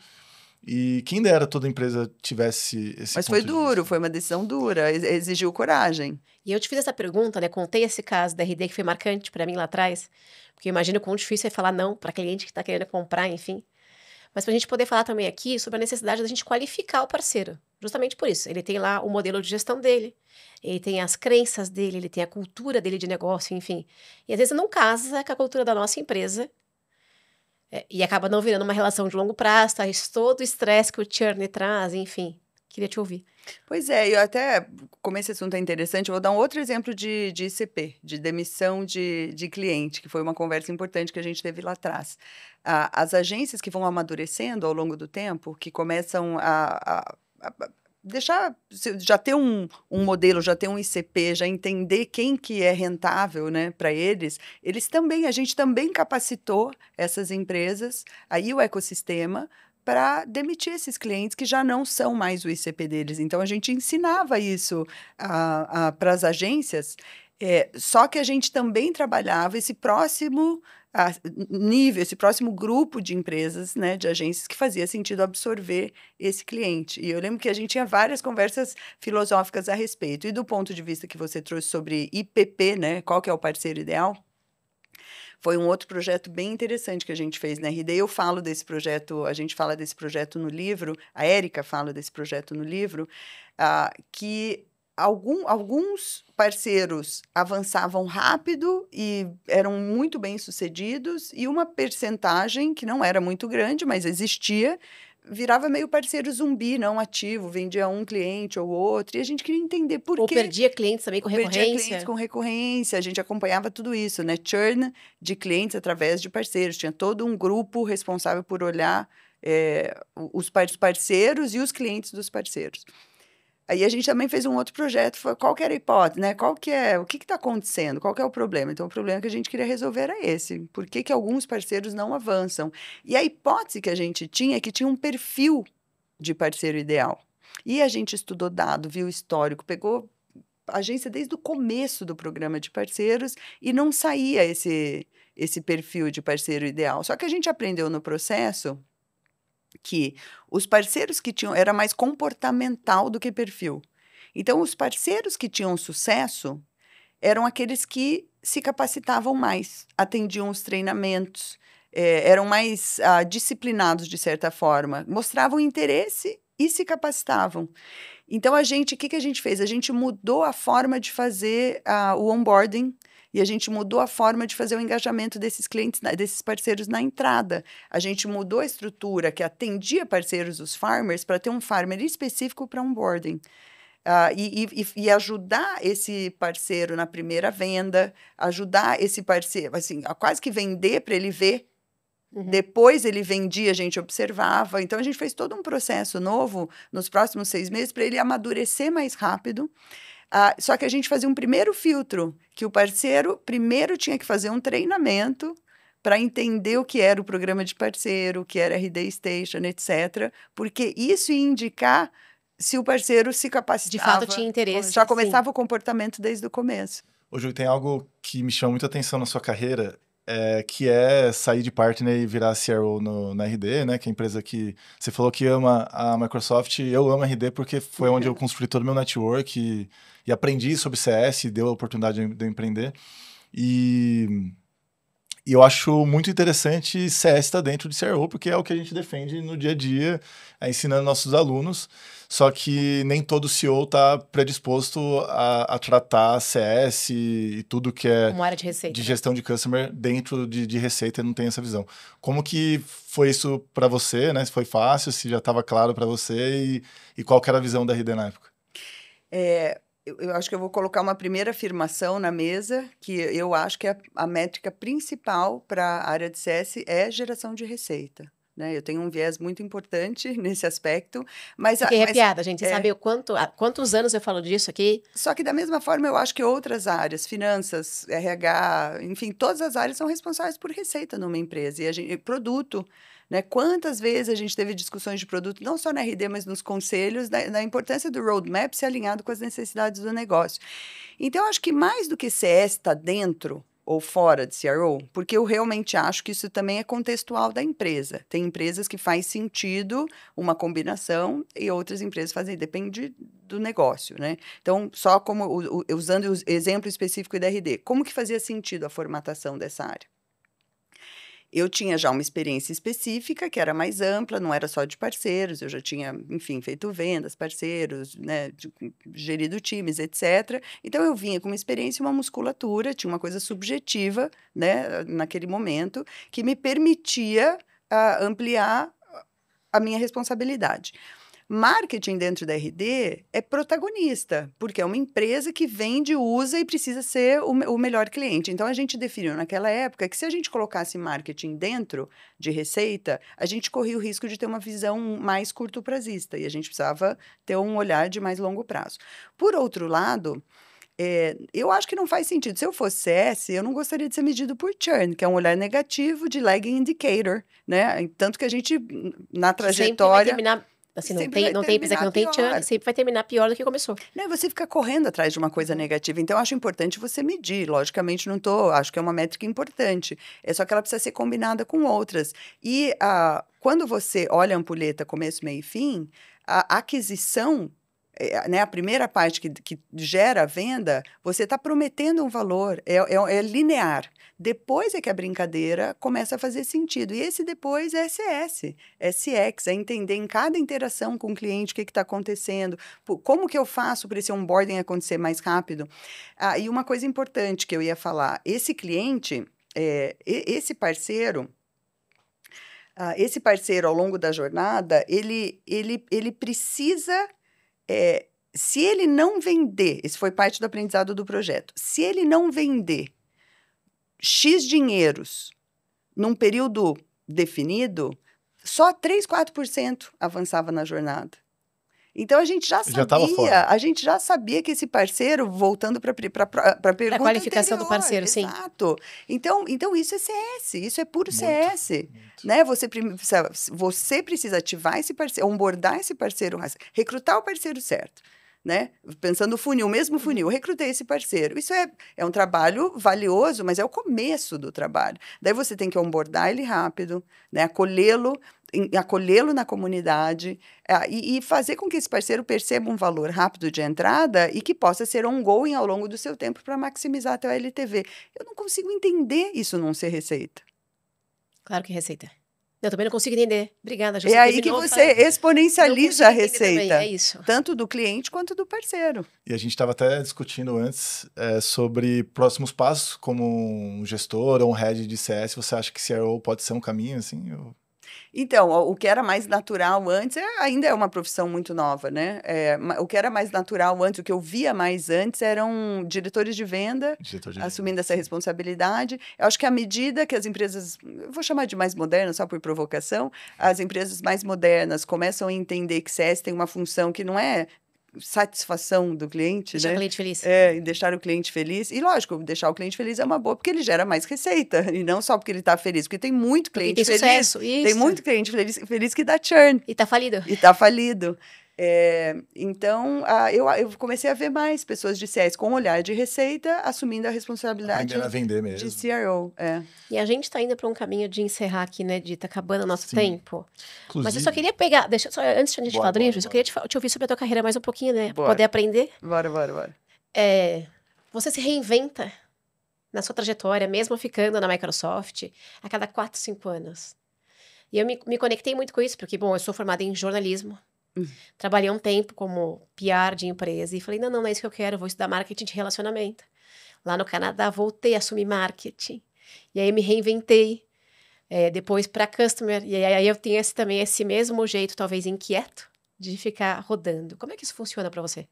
E quem dera toda empresa tivesse esse. Mas foi duro, foi uma decisão dura, exigiu coragem. E eu te fiz essa pergunta, né? Contei esse caso da RD que foi marcante para mim lá atrás, porque eu imagino quão difícil é falar não para cliente que está querendo comprar, enfim. Mas para a gente poder falar também aqui sobre a necessidade da gente qualificar o parceiro, justamente por isso. Ele tem lá o modelo de gestão dele, ele tem as crenças dele, ele tem a cultura dele de negócio, enfim. E às vezes não casa com a cultura da nossa empresa é, e acaba não virando uma relação de longo prazo, tá? todo o estresse que o churn traz, enfim. Queria te ouvir. Pois é, eu até, como esse assunto é interessante, eu vou dar um outro exemplo de, de ICP, de demissão de, de cliente, que foi uma conversa importante que a gente teve lá atrás. Ah, as agências que vão amadurecendo ao longo do tempo, que começam a, a, a deixar já ter um, um modelo, já ter um ICP, já entender quem que é rentável, né, para eles. Eles também, a gente também capacitou essas empresas, aí o ecossistema para demitir esses clientes que já não são mais o ICP deles. Então a gente ensinava isso para as agências. É, só que a gente também trabalhava esse próximo a, nível, esse próximo grupo de empresas, né, de agências que fazia sentido absorver esse cliente. E eu lembro que a gente tinha várias conversas filosóficas a respeito. E do ponto de vista que você trouxe sobre IPP, né, qual que é o parceiro ideal? foi um outro projeto bem interessante que a gente fez na né, RD. Eu falo desse projeto, a gente fala desse projeto no livro, a Érica fala desse projeto no livro, uh, que algum, alguns parceiros avançavam rápido e eram muito bem sucedidos, e uma percentagem, que não era muito grande, mas existia, virava meio parceiro zumbi, não ativo, vendia um cliente ou outro, e a gente queria entender por ou quê. Ou perdia clientes também com recorrência. Perdia clientes com recorrência, a gente acompanhava tudo isso, né? Churn de clientes através de parceiros, tinha todo um grupo responsável por olhar é, os parceiros e os clientes dos parceiros. Aí a gente também fez um outro projeto, foi qual era a hipótese, né? Qual que é, o que está acontecendo, qual é o problema? Então, o problema que a gente queria resolver era esse. Por que, que alguns parceiros não avançam? E a hipótese que a gente tinha é que tinha um perfil de parceiro ideal. E a gente estudou dado, viu histórico, pegou a agência desde o começo do programa de parceiros e não saía esse, esse perfil de parceiro ideal. Só que a gente aprendeu no processo que os parceiros que tinham era mais comportamental do que perfil. Então, os parceiros que tinham sucesso eram aqueles que se capacitavam mais, atendiam os treinamentos, é, eram mais ah, disciplinados de certa forma, mostravam interesse e se capacitavam. Então a gente, o que, que a gente fez? A gente mudou a forma de fazer ah, o onboarding e a gente mudou a forma de fazer o engajamento desses clientes, desses parceiros na entrada. A gente mudou a estrutura que atendia parceiros os farmers para ter um farmer específico para onboarding. Uh, e, e, e, ajudar esse parceiro na primeira venda, ajudar esse parceiro, assim, a quase que vender para ele ver. Uhum. Depois ele vendia, a gente observava. Então a gente fez todo um processo novo nos próximos seis meses para ele amadurecer mais rápido ah, só que a gente fazia um primeiro filtro, que o parceiro primeiro tinha que fazer um treinamento para entender o que era o programa de parceiro, o que era RD Station, etc. Porque isso ia indicar se o parceiro se capacitava. De fato, tinha interesse. Já começava sim. o comportamento desde o começo. Ô, Ju, tem algo que me chama muita atenção na sua carreira, é, que é sair de partner e virar CRO no, na RD, né? Que é a empresa que você falou que ama a Microsoft. Eu amo a RD porque foi onde eu construí todo o meu network. E e aprendi sobre CS, deu a oportunidade de eu empreender. E, e eu acho muito interessante CS estar tá dentro de CRO, porque é o que a gente defende no dia a dia, é, ensinando nossos alunos. Só que nem todo CEO está predisposto a, a, tratar CS e, tudo que é Uma área de, receita, de né? gestão de customer dentro de, de receita, não tem essa visão. Como que foi isso para você, né? Se foi fácil, se já estava claro para você e, e qual era a visão da RD na época? É, eu, acho que eu vou colocar uma primeira afirmação na mesa, que eu acho que a, a métrica principal para a área de CS é geração de receita. Né? Eu tenho um viés muito importante nesse aspecto, mas... Fiquei arrepiada, gente. Você é... sabe quanto, há quantos anos eu falo disso aqui? Só que da mesma forma, eu acho que outras áreas, finanças, RH, enfim, todas as áreas são responsáveis por receita numa empresa. E a gente, produto né? Quantas vezes a gente teve discussões de produto, não só na RD, mas nos conselhos, da, né, da importância do roadmap ser alinhado com as necessidades do negócio. Então, eu acho que mais do que CS está dentro ou fora de CRO, porque eu realmente acho que isso também é contextual da empresa. Tem empresas que faz sentido uma combinação e outras empresas fazem, depende do negócio, né? Então, só como usando o exemplo específico da RD, como que fazia sentido a formatação dessa área? Eu tinha já uma experiência específica, que era mais ampla, não era só de parceiros, eu já tinha, enfim, feito vendas, parceiros, né, gerido times, etc. Então eu vinha com uma experiência e uma musculatura, tinha uma coisa subjetiva, né, naquele momento, que me permitia uh, ampliar a minha responsabilidade. Marketing dentro da RD é protagonista, porque é uma empresa que vende, usa e precisa ser o, o melhor cliente. Então a gente definiu naquela época que se a gente colocasse marketing dentro de receita, a gente corria o risco de ter uma visão mais curto prazista e a gente precisava ter um olhar de mais longo prazo. Por outro lado, é, eu acho que não faz sentido. Se eu fosse CS, eu não gostaria de ser medido por churn, que é um olhar negativo de lagging indicator, né? Tanto que a gente, na trajetória... Sempre vai terminar Assim, não tem, não tem, apesar que não tem tchan, sempre vai terminar pior do que começou. Não, e você fica correndo atrás de uma coisa negativa. Então, eu acho importante você medir. Logicamente, não tô. Acho que é uma métrica importante. É só que ela precisa ser combinada com outras. E a, ah, quando você olha a ampulheta começo, meio e fim, a aquisição é, é, né, a primeira parte que, que gera a venda, você está prometendo um valor, é, é, é, linear. Depois é que a brincadeira começa a fazer sentido. E esse depois é SS, SX, é entender em cada interação com o cliente o que está acontecendo, como que eu faço para esse onboarding acontecer mais rápido. Ah, e uma coisa importante que eu ia falar, esse cliente, é, esse parceiro, ah, esse parceiro ao longo da jornada, ele, ele, ele precisa é, se ele não vender, isso foi parte do aprendizado do projeto, se ele não vender X dinheiros num período definido, só 3, 4% avançava na jornada. Então a gente já sabia, já a gente já sabia que esse parceiro, voltando para a pergunta. a qualificação anterior, do parceiro, exato. sim. Exato. Então, então isso é CS, isso é puro muito, CS. Muito. Né? Você, precisa, você precisa ativar esse parceiro, onboardar esse parceiro, recrutar o parceiro certo. Né? Pensando no funil, mesmo uhum. funil, recrutei esse parceiro. Isso é, é um trabalho valioso, mas é o começo do trabalho. Daí você tem que onboardar ele rápido, né? acolhê-lo, acolhê-lo na comunidade é, e, e, fazer com que esse parceiro perceba um valor rápido de entrada e que possa ser ongoing ao longo do seu tempo para maximizar até o LTV. Eu não consigo entender isso não ser receita. Claro que é receita. Eu também não consigo entender. Obrigada, José. É aí que você falando. exponencializa a receita. Também, é isso. Tanto do cliente quanto do parceiro. E a gente estava até discutindo antes é, sobre próximos passos, como um gestor ou um head de CS. Você acha que CRO pode ser um caminho, assim? Então, o que era mais natural antes é, ainda é uma profissão muito nova, né? É, o que era mais natural antes, o que eu via mais antes eram diretores de venda Diretor de assumindo venda. essa responsabilidade. Eu acho que à medida que as empresas, vou chamar de mais modernas só por provocação, as empresas mais modernas começam a entender que CS tem uma função que não é satisfação do cliente, deixar né? o cliente feliz. É, deixar o cliente feliz. E lógico, deixar o cliente feliz é uma boa porque ele gera mais receita e não só porque ele está feliz, porque tem muito cliente tem feliz. Sucesso, isso. Tem muito cliente feliz, feliz que dá churn. E está falido. E está falido. É, então, a, eu, eu, comecei a ver mais pessoas de CES com olhar de receita, assumindo a responsabilidade a vender mesmo. de CRO. É. E a gente está indo para um caminho de encerrar aqui, né, de tá acabando o nosso Sim. tempo. Inclusive, Mas eu só queria pegar, deixa, só, antes de a gente falar do livro, eu só queria te, te, ouvir sobre a tua carreira mais um pouquinho, né? Poder aprender. Bora, bora, bora. É, você se reinventa na sua trajetória, mesmo ficando na Microsoft, a cada 4, 5 anos. E eu me, me conectei muito com isso, porque, bom, eu sou formada em jornalismo Trabalhei um tempo como PR de empresa e falei: não, não, não é isso que eu quero, eu vou estudar marketing de relacionamento. Lá no Canadá, voltei a assumir marketing. E aí me reinventei. É, depois para customer. E aí eu tenho esse, também esse mesmo jeito, talvez inquieto, de ficar rodando. Como é que isso funciona para você?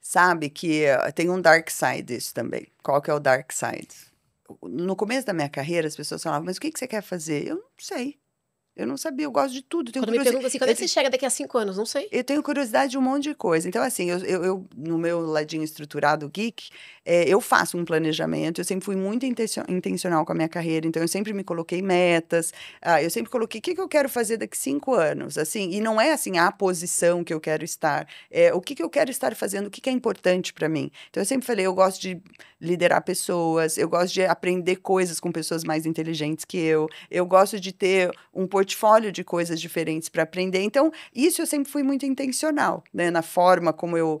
Sabe que uh, tem um dark side isso também. Qual que é o dark side? No começo da minha carreira, as pessoas falavam, mas o que, que você quer fazer? Eu não sei. Eu não sabia, eu gosto de tudo. Tenho quando curiosidade... me assim, quando é que você chega daqui a cinco anos? Não sei. Eu tenho curiosidade de um monte de coisa. Então, assim, eu, eu, eu no meu ladinho estruturado geek, é, eu faço um planejamento. Eu sempre fui muito intencional com a minha carreira. Então, eu sempre me coloquei metas. Ah, eu sempre coloquei o que, que eu quero fazer daqui a cinco anos. assim E não é, assim, a posição que eu quero estar. É, o que, que eu quero estar fazendo, o que, que é importante para mim. Então, eu sempre falei, eu gosto de liderar pessoas, eu gosto de aprender coisas com pessoas mais inteligentes que eu, eu gosto de ter um portfólio portfólio de coisas diferentes para aprender. Então, isso eu sempre fui muito intencional, né, na forma como eu,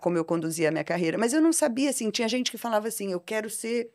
como eu conduzia a minha carreira. Mas eu não sabia, assim, tinha gente que falava assim, eu quero ser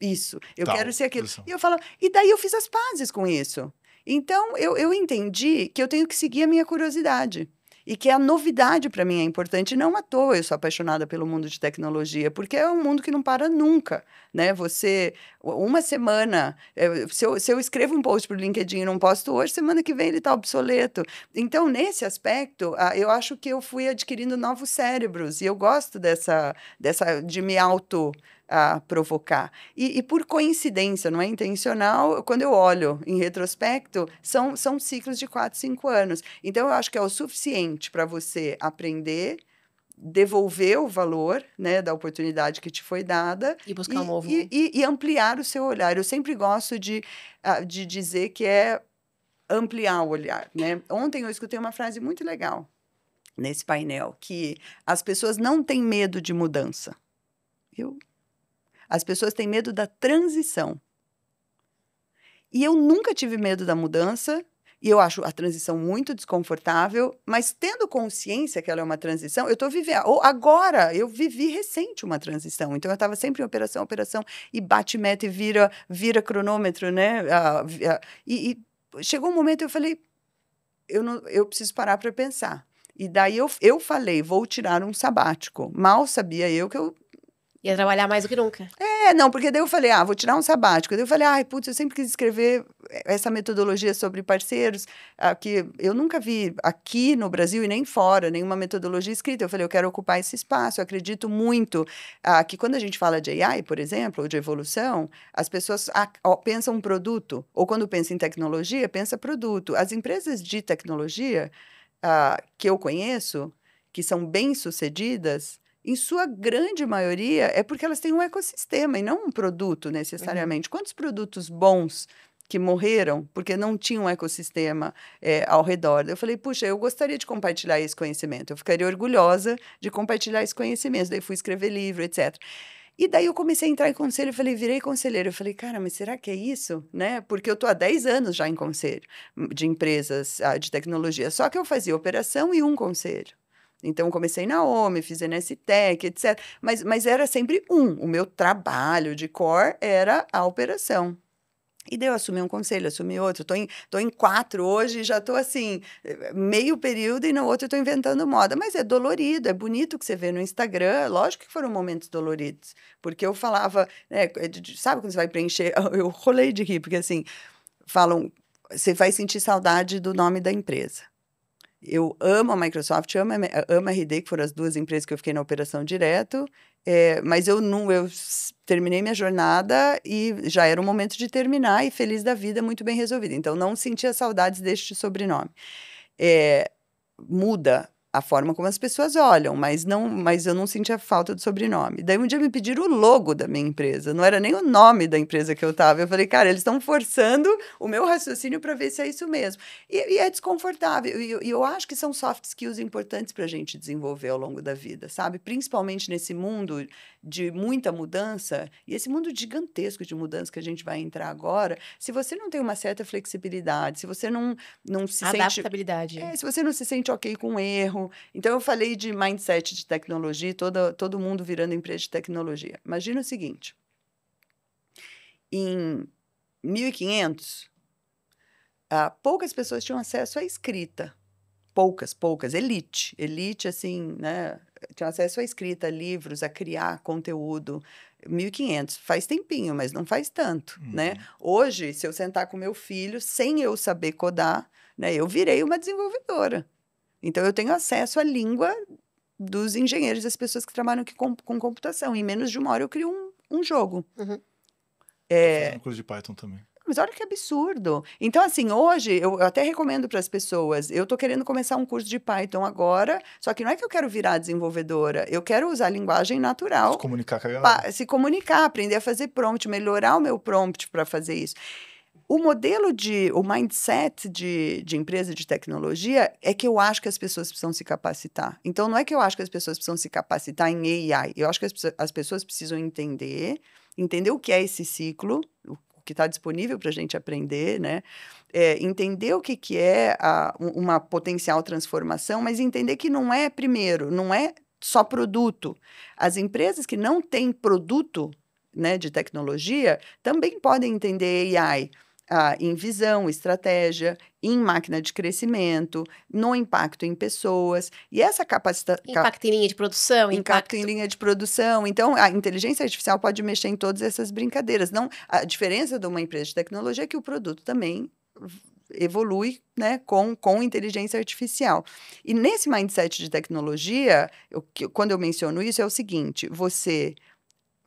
isso, eu quero ser aquilo. Isso. E eu falava, e daí eu fiz as pazes com isso. Então, eu, eu entendi que eu tenho que seguir a minha curiosidade e que é a novidade para mim é importante. Não à toa eu sou apaixonada pelo mundo de tecnologia, porque é um mundo que não para nunca, né? Você, uma semana, é, se eu, se eu escrevo um post para o LinkedIn e não posto hoje, semana que vem ele está obsoleto. Então, nesse aspecto, eu acho que eu fui adquirindo novos cérebros e eu gosto dessa, dessa de me auto a provocar. E, e, por coincidência, não é intencional, quando eu olho em retrospecto, são, são ciclos de 4, 5 anos. Então, eu acho que é o suficiente para você aprender, devolver o valor né, da oportunidade que te foi dada e buscar e, um novo. E, e, e ampliar o seu olhar. Eu sempre gosto de, ah, de dizer que é ampliar o olhar. Né? Ontem eu escutei uma frase muito legal nesse painel, que as pessoas não têm medo de mudança. Eu as pessoas têm medo da transição. E eu nunca tive medo da mudança, e eu acho a transição muito desconfortável, mas tendo consciência que ela é uma transição, eu estou vivendo. Ou agora, eu vivi recente uma transição. Então eu estava sempre em operação, operação, e bate meta e vira, vira cronômetro, né? e, e chegou um momento eu falei: eu, não, eu preciso parar para pensar. E daí eu, eu falei: vou tirar um sabático. Mal sabia eu que eu Ia trabalhar mais do que nunca. É, não, porque daí eu falei, ah, vou tirar um sabático. Daí eu falei, ai, putz, eu sempre quis escrever eh, essa metodologia sobre parceiros, ah, que eu nunca vi aqui no Brasil e nem fora, nenhuma metodologia escrita. Eu falei, eu quero ocupar esse espaço. Eu acredito muito ah, que quando a gente fala de AI, por exemplo, ou de evolução, as pessoas pensam um produto, ou quando pensa em tecnologia, pensa produto. As empresas de tecnologia ah, que eu conheço, que são bem-sucedidas, em sua grande maioria, é porque elas têm um ecossistema e não um produto uhum. necessariamente. Uhum. Quantos produtos bons que morreram porque não tinham um ecossistema é, ao redor. Eu falei, puxa, eu gostaria de compartilhar esse conhecimento, eu ficaria orgulhosa de compartilhar esse conhecimento. Daí fui escrever livro, etc. E daí eu comecei a entrar em conselho, eu falei, virei conselheiro. Eu falei, cara, mas será que é isso? Né? Porque eu estou há 10 anos já em conselho de empresas ah, de tecnologia. Só que eu fazia operação e um conselho. Então, comecei na OME, fiz NSTEC, etc. Mas, mas era sempre um. O meu trabalho de core era a operação. E daí eu assumi um conselho, assumi outro. Estou em, tô em quatro hoje já estou assim, meio período e no outro estou inventando moda. Mas é dolorido, é bonito que você vê no Instagram. Lógico que foram momentos doloridos. Porque eu falava, né, é sabe quando você vai preencher? Eu rolei de rir, porque assim, falam, você vai sentir saudade do nome da empresa. Eu amo a Microsoft, amo, amo a RD, que foram as duas empresas que eu fiquei na operação direto, é, mas eu não, eu terminei minha jornada e já era o momento de terminar e feliz da vida, muito bem resolvida. Então, não sentia saudades deste sobrenome. É, muda a forma como as pessoas olham, mas não, mas eu não sentia falta do sobrenome. Daí um dia me pediram o logo da minha empresa, não era nem o nome da empresa que eu estava. Eu falei, cara, eles estão forçando o meu raciocínio para ver se é isso mesmo. E, e é desconfortável. E eu, eu, acho que são soft skills importantes para a gente desenvolver ao longo da vida, sabe? Principalmente nesse mundo de muita mudança e esse mundo gigantesco de mudança que a gente vai entrar agora. Se você não tem uma certa flexibilidade, se você não não se adaptabilidade, sente, é, se você não se sente ok com erro então, eu falei de mindset de tecnologia, todo todo mundo virando empresa de tecnologia. Imagina o seguinte: em 1500, ah, poucas pessoas tinham acesso à escrita. Poucas, poucas. Elite. Elite, assim, né? Tinha acesso à escrita, a livros, a criar conteúdo. 1.500. Faz tempinho, mas não faz tanto, né? uhum. né? Hoje, se eu sentar com meu filho, sem eu saber codar, né? Eu virei uma desenvolvedora. Então, eu tenho acesso à língua dos engenheiros, das pessoas que trabalham aqui com, com computação. Em menos de uma hora eu crio um, um jogo. Uhum. É... Um curso de Python também. Mas olha que absurdo. Então, assim, hoje eu até recomendo para as pessoas. Eu estou querendo começar um curso de Python agora, só que não é que eu quero virar desenvolvedora. Eu quero usar a linguagem natural. Se comunicar com a galera. Se comunicar, aprender a fazer prompt, melhorar o meu prompt para fazer isso. O modelo de, o mindset de, de empresa de tecnologia é que eu acho que as pessoas precisam se capacitar. Então, não é que eu acho que as pessoas precisam se capacitar em AI. Eu acho que as, as pessoas precisam entender, entender o que é esse ciclo, o que está disponível para a gente aprender, né? É, entender o que, que é a, uma potencial transformação, mas entender que não é, primeiro, não é só produto. As empresas que não têm produto né, de tecnologia também podem entender AI ah, em visão, estratégia, em máquina de crescimento, no impacto em pessoas. E essa capacidade. Impacto em linha de produção, impacto. impacto. em linha de produção. Então, a inteligência artificial pode mexer em todas essas brincadeiras. Não, a diferença de uma empresa de tecnologia é que o produto também evolui né, com, com inteligência artificial. E nesse mindset de tecnologia, eu, que, quando eu menciono isso, é o seguinte: você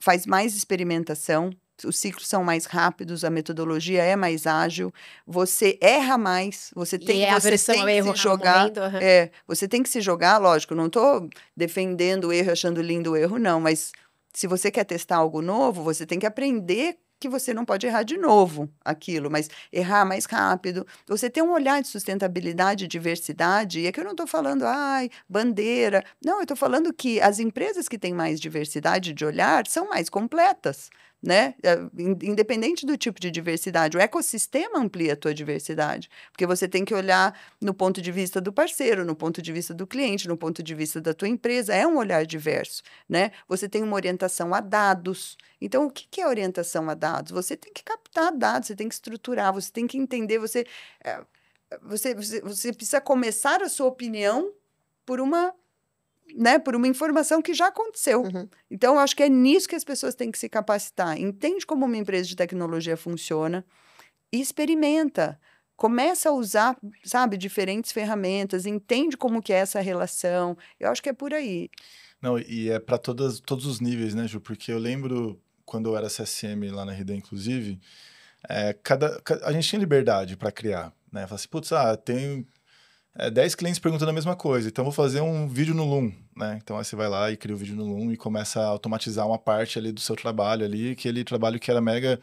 faz mais experimentação, os ciclos são mais rápidos, a metodologia é mais ágil, você erra mais, você tem, e é você tem que se jogar. Momento, uhum. é, você tem que se jogar, lógico, não estou defendendo o erro, achando lindo o erro, não, mas se você quer testar algo novo, você tem que aprender que você não pode errar de novo aquilo, mas errar mais rápido. Você tem um olhar de sustentabilidade diversidade, e é que eu não estou falando, ai, bandeira. Não, eu estou falando que as empresas que têm mais diversidade de olhar são mais completas né? Eh, independente do tipo de diversidade, o ecossistema amplia a tua diversidade, porque você tem que olhar no ponto de vista do parceiro, no ponto de vista do cliente, no ponto de vista da tua empresa, é um olhar diverso, né? Você tem uma orientação a dados. Então, o que é orientação a dados? Você tem que captar dados, você tem que estruturar, você tem que entender, você, eh, você, você, você precisa começar a sua opinião por uma né, por uma informação que já aconteceu. Uhum. Então, acho que é nisso que as pessoas têm que se capacitar. Entende como uma empresa de tecnologia funciona e experimenta. Começa a usar, sabe, diferentes ferramentas, entende como que é essa relação. Eu acho que é por aí. Não, e é para todos os níveis, né, Ju? Porque eu lembro quando eu era CSM lá na RD, inclusive, é, cada, a gente tinha liberdade para criar, né? Falar assim, putz, ah, tem é, 10 clientes perguntando a mesma coisa. Então, vou fazer um vídeo no Loom, né? Então, aí você vai lá e cria o um vídeo no Loom e começa a automatizar uma parte ali do seu trabalho ali, aquele trabalho que era mega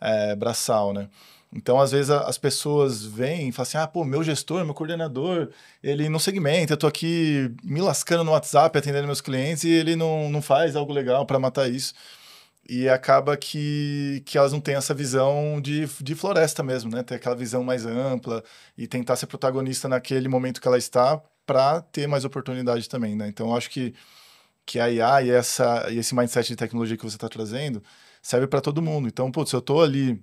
é, braçal, né? Então, às vezes, a, as pessoas vêm e falam assim, ah, pô, meu gestor, meu coordenador, ele não segmenta, eu tô aqui me lascando no WhatsApp, atendendo meus clientes, e ele não, não faz algo legal para matar isso. E acaba que, que elas não têm essa visão de, de floresta mesmo, né? Ter aquela visão mais ampla e tentar ser protagonista naquele momento que ela está para ter mais oportunidade também, né? Então, acho que, que a IA e, essa, e esse mindset de tecnologia que você está trazendo serve para todo mundo. Então, putz, eu estou ali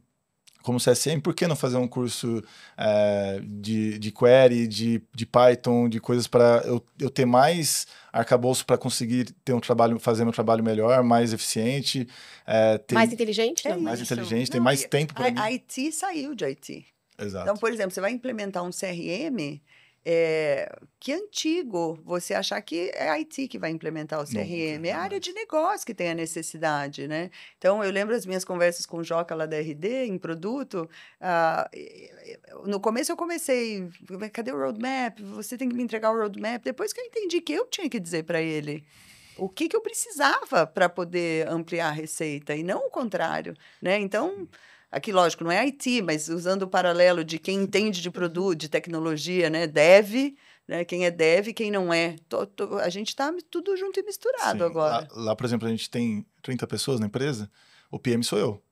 como CSM, por que não fazer um curso é, de, de query, de, de Python, de coisas para eu, eu ter mais arcabouço para conseguir ter um trabalho, fazer meu trabalho melhor, mais eficiente, é, ter... mais inteligente, né? É, mais inteligente, tem mais tempo para mim. A IT saiu de IT. Exato. Então, por exemplo, você vai implementar um CRM, é, que antigo você achar que é a IT que vai implementar o CRM, é a área de negócio que tem a necessidade, né? Então, eu lembro as minhas conversas com o Joca lá da RD, em produto, ah, no começo eu comecei, cadê o roadmap? Você tem que me entregar o roadmap. Depois que eu entendi que eu tinha que dizer para ele o que, que eu precisava para poder ampliar a receita, e não o contrário, né? Então... Sim Aqui, lógico, não é IT, mas usando o paralelo de quem entende de produto, uhum. de tecnologia, né? Deve, né? Quem é dev, quem não é. Tô, tô, a gente está tudo junto e misturado Sim. agora. Lá, lá, por exemplo, a gente tem 30 pessoas na empresa, o PM sou eu.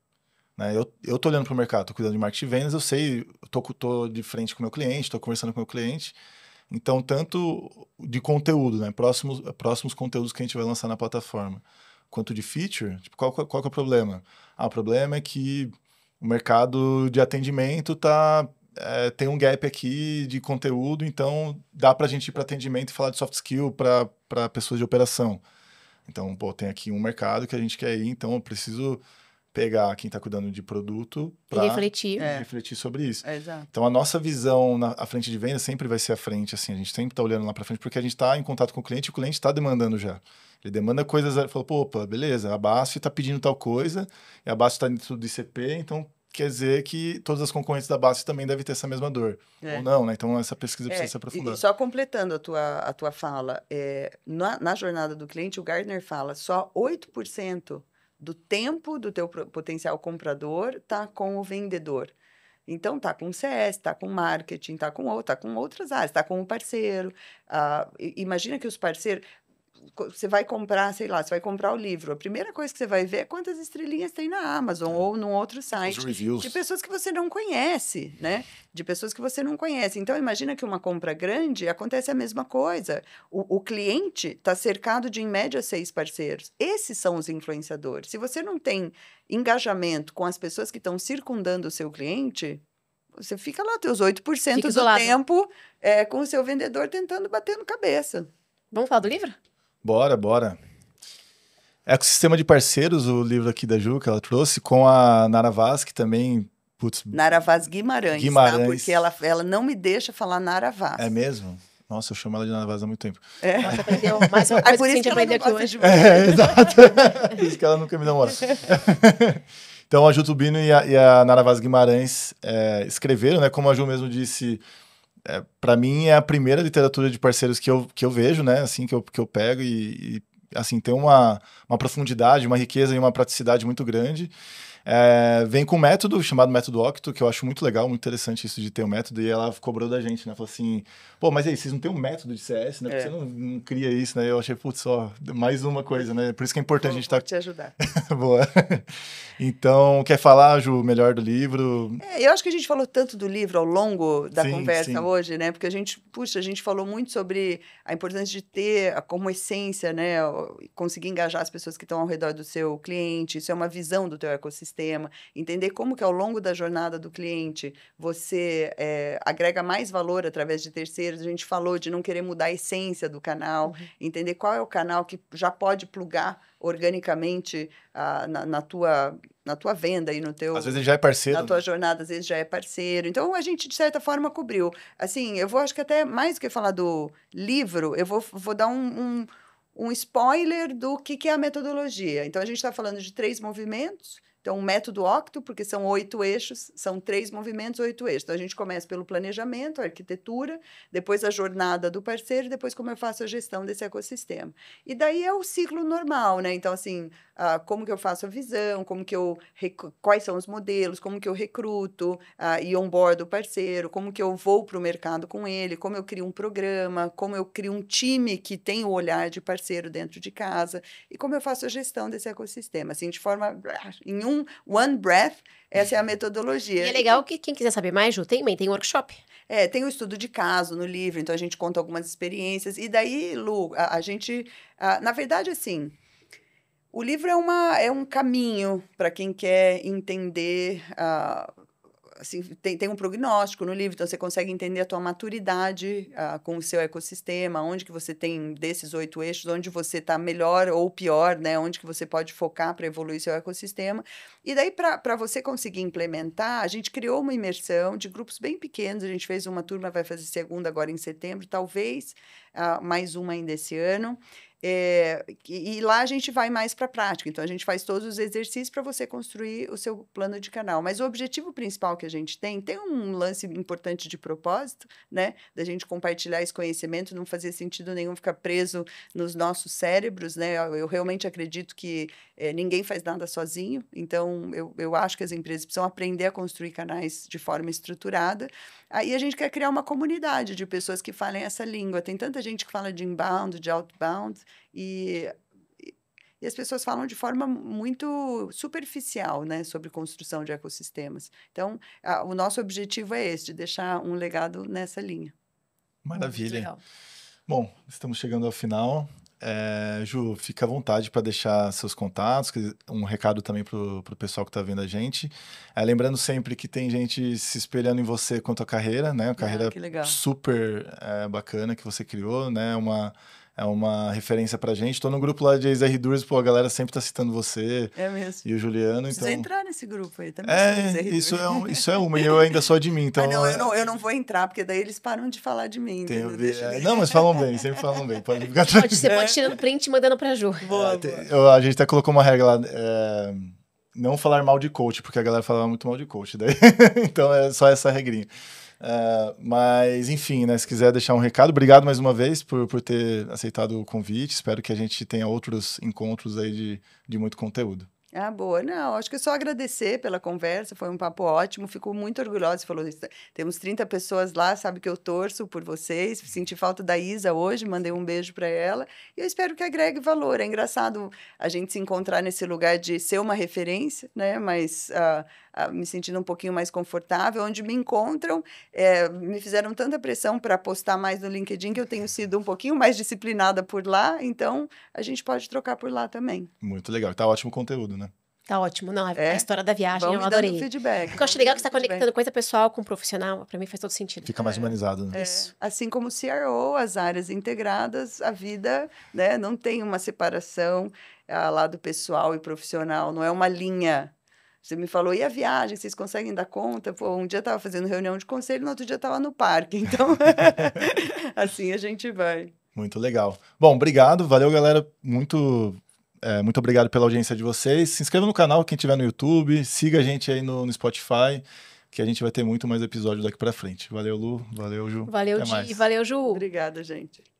Né? Eu, eu tô olhando para o mercado, tô cuidando de marketing e vendas, eu sei, estou tô, tô de frente com o meu cliente, tô conversando com o meu cliente. Então, tanto de conteúdo, né? Próximos, próximos conteúdos que a gente vai lançar na plataforma, quanto de feature, tipo, qual, qual, é o problema? Ah, o problema é que o mercado de atendimento tá é, tem um gap aqui de conteúdo, então dá para a gente ir para atendimento e falar de soft skill para pessoas de operação. Então, pô, tem aqui um mercado que a gente quer ir, então eu preciso pegar quem está cuidando de produto para refletir. É. refletir sobre isso. É, então, a nossa visão na à frente de venda sempre vai ser a frente, assim, a gente sempre está olhando lá para frente, porque a gente está em contato com o cliente e o cliente está demandando já. Ele demanda coisas, ele fala, pô, opa, beleza, a Basf está pedindo tal coisa, a Basf está dentro do ICP, então quer dizer que todas as concorrentes da base também devem ter essa mesma dor. É. Ou não, né? Então essa pesquisa precisa é. se aprofundar. E só completando a tua, a tua fala, é, na, na, jornada do cliente, o Gardner fala só 8% do tempo do teu potencial comprador está com o vendedor. Então, está com o CS, está com marketing, está com, tá com outras áreas, está com o um parceiro. Ah, imagina que os parceiros você vai comprar, sei lá, você vai comprar o livro, a primeira coisa que você vai ver é quantas estrelinhas tem na Amazon é. ou num outro site de pessoas que você não conhece, né? De pessoas que você não conhece. Então imagina que uma compra grande acontece a mesma coisa. O, o cliente está cercado de em média seis parceiros. Esses são os influenciadores. Se você não tem engajamento com as pessoas que estão circundando o seu cliente, você fica lá teus 8% fica do, do tempo é, com o seu vendedor tentando bater no cabeça. Vamos falar do livro? Bora, bora. Ecossistema é de parceiros, o livro aqui da Ju que ela trouxe, com a Nara Vaz, que também. Putz, Nara Vaz Guimarães, tá? Guimarães. Tá? Porque ela, ela não me deixa falar Nara Vaz. É mesmo? Nossa, eu chamo ela de Nara Vaz há muito tempo. É. Nossa, aprendeu é por isso que, que a aprendeu aqui hoje. É, exato. por isso que ela nunca me deu então, a Ju Tubino e a, e a Nara Vaz Guimarães é, escreveram, né? Como a Ju mesmo disse, é, para mim é a primeira literatura de parceiros que eu, que eu vejo, né? Assim, que eu, que eu pego e, e assim, tem uma, uma profundidade, uma riqueza e uma praticidade muito grande. É, vem com um método chamado método Octo, que eu acho muito legal, muito interessante isso de ter um método. E ela cobrou da gente, né? Falou assim: pô, mas aí, vocês não têm um método de CS, né? Porque é. você não, não, cria isso, né? Eu achei, putz, só mais uma coisa, né? Por isso que é importante vou, a gente estar. Tá... te ajudar. Boa. então, quer falar, Ju, melhor do livro? É, eu acho que a gente falou tanto do livro ao longo da sim, conversa sim. hoje, né? Porque a gente, puxa, a gente falou muito sobre a importância de ter como essência, né? Conseguir engajar as pessoas que estão ao redor do seu cliente. Isso é uma visão do teu ecossistema sistema, entender como que ao longo da jornada do cliente você é, agrega mais valor através de terceiros. A gente falou de não querer mudar a essência do canal, uhum. entender qual é o canal que já pode plugar organicamente ah, na, na, tua na tua venda e no teu às vezes ele já é parceiro na tua né? jornada às vezes já é parceiro então a gente de certa forma cobriu assim eu vou acho que até mais do que falar do livro eu vou, vou dar um, um, um spoiler do que, que é a metodologia então a gente está falando de três movimentos então, o método octo, porque são oito eixos, são três movimentos, oito eixos. Então, a gente começa pelo planejamento, a arquitetura, depois a jornada do parceiro, depois como eu faço a gestão desse ecossistema. E daí é o ciclo normal, né? Então, assim, uh, como que eu faço a visão, como que eu quais são os modelos, como que eu recruto uh, e onboardo o parceiro, como que eu vou para o mercado com ele, como eu crio um programa, como eu crio um time que tem o olhar de parceiro dentro de casa e como eu faço a gestão desse ecossistema, assim, de forma ah, em um one breath, essa é a metodologia. E é legal que quem quiser saber mais, Ju, também tem workshop. É, tem o estudo de caso no livro, então a gente conta algumas experiências. E daí, Lu, a, a gente. A, na verdade, assim, o livro é, uma, é um caminho para quem quer entender. Uh, assim, tem, tem um prognóstico no livro, então você consegue entender a tua maturidade uh, com o seu ecossistema, onde que você tem desses oito eixos, onde você está melhor ou pior, né? onde que você pode focar para evoluir seu ecossistema. E daí, para você conseguir implementar, a gente criou uma imersão de grupos bem pequenos, a gente fez uma turma, vai fazer segunda agora em setembro, talvez uh, mais uma ainda esse ano. É, e, e, lá a gente vai mais para a prática. Então, a gente faz todos os exercícios para você construir o seu plano de canal. Mas o objetivo principal que a gente tem, tem um lance importante de propósito, né? Da gente compartilhar esse conhecimento, não fazer sentido nenhum ficar preso nos nossos cérebros, né? Eu, eu realmente acredito que é, ninguém faz nada sozinho. Então, eu, eu acho que as empresas precisam aprender a construir canais de forma estruturada Aí a gente quer criar uma comunidade de pessoas que falem essa língua. Tem tanta gente que fala de inbound, de outbound, e, e as pessoas falam de forma muito superficial né, sobre construção de ecossistemas. Então, a, o nosso objetivo é esse, de deixar um legado nessa linha. Maravilha. Bom, estamos chegando ao final. É, Ju, fica à vontade para deixar seus contatos, um recado também para o pessoal que está vendo a gente. É, lembrando sempre que tem gente se espelhando em você quanto à carreira, né? Uma carreira ah, super é, bacana que você criou, né? Uma é uma referência pra gente. Tô no grupo lá de ex-R Durs, pô, a galera sempre tá citando você. É mesmo. E o Juliano, Precisa então... entrar nesse grupo aí também. É, isso é, um, isso é uma, e eu ainda sou de mim, ah, então... Ah, não, eu é não, eu não vou entrar, porque daí eles param de falar de mim, tem, né? é, Não, mas falam bem, sempre falam bem, pode ficar tranquilo. Pode, você pode tirando print e mandando pra Ju. Boa, é, boa. a gente até colocou uma regra lá, é, não falar mal de coach, porque a galera falava muito mal de coach, daí... então é só essa regrinha. Uh, mas, enfim, né, se quiser deixar um recado, obrigado mais uma vez por, por ter aceitado o convite. Espero que a gente tenha outros encontros aí de, de muito conteúdo. Ah, boa. Não, acho que é só agradecer pela conversa, foi um papo ótimo, fico muito orgulhosa, você falou isso. Temos 30 pessoas lá, sabe que eu torço por vocês, senti falta da Isa hoje, mandei um beijo para ela, e eu espero que agregue valor. É engraçado a gente se encontrar nesse lugar de ser uma referência, né, mas... Uh, me sentindo um pouquinho mais confortável, onde me encontram. É, me fizeram tanta pressão para postar mais no LinkedIn que eu tenho sido um pouquinho mais disciplinada por lá, então a gente pode trocar por lá também. Muito legal, tá ótimo conteúdo, né? Tá ótimo. Não, a, é, é? a história da viagem, Vamos eu adorei. feedback. Porque eu acho legal que você está conectando coisa pessoal com profissional, para mim faz todo sentido. Fica mais é. humanizado, né? É. Isso. Assim como o CRO, as áreas integradas, a vida né, não tem uma separação ah, lá do pessoal e profissional, não é uma linha você me falou, e a viagem, vocês conseguem dar conta? Pô, um dia tava fazendo reunião de conselho, no outro dia tava no parque. Então, assim a gente vai. Muito legal. Bom, obrigado. Valeu, galera. Muito é, muito obrigado pela audiência de vocês. Se inscreva no canal, quem tiver no YouTube. Siga a gente aí no, no Spotify, que a gente vai ter muito mais episódios daqui para frente. Valeu, Lu. Valeu, Ju. Valeu, Até Di. Mais. Valeu, Ju. Obrigada, gente.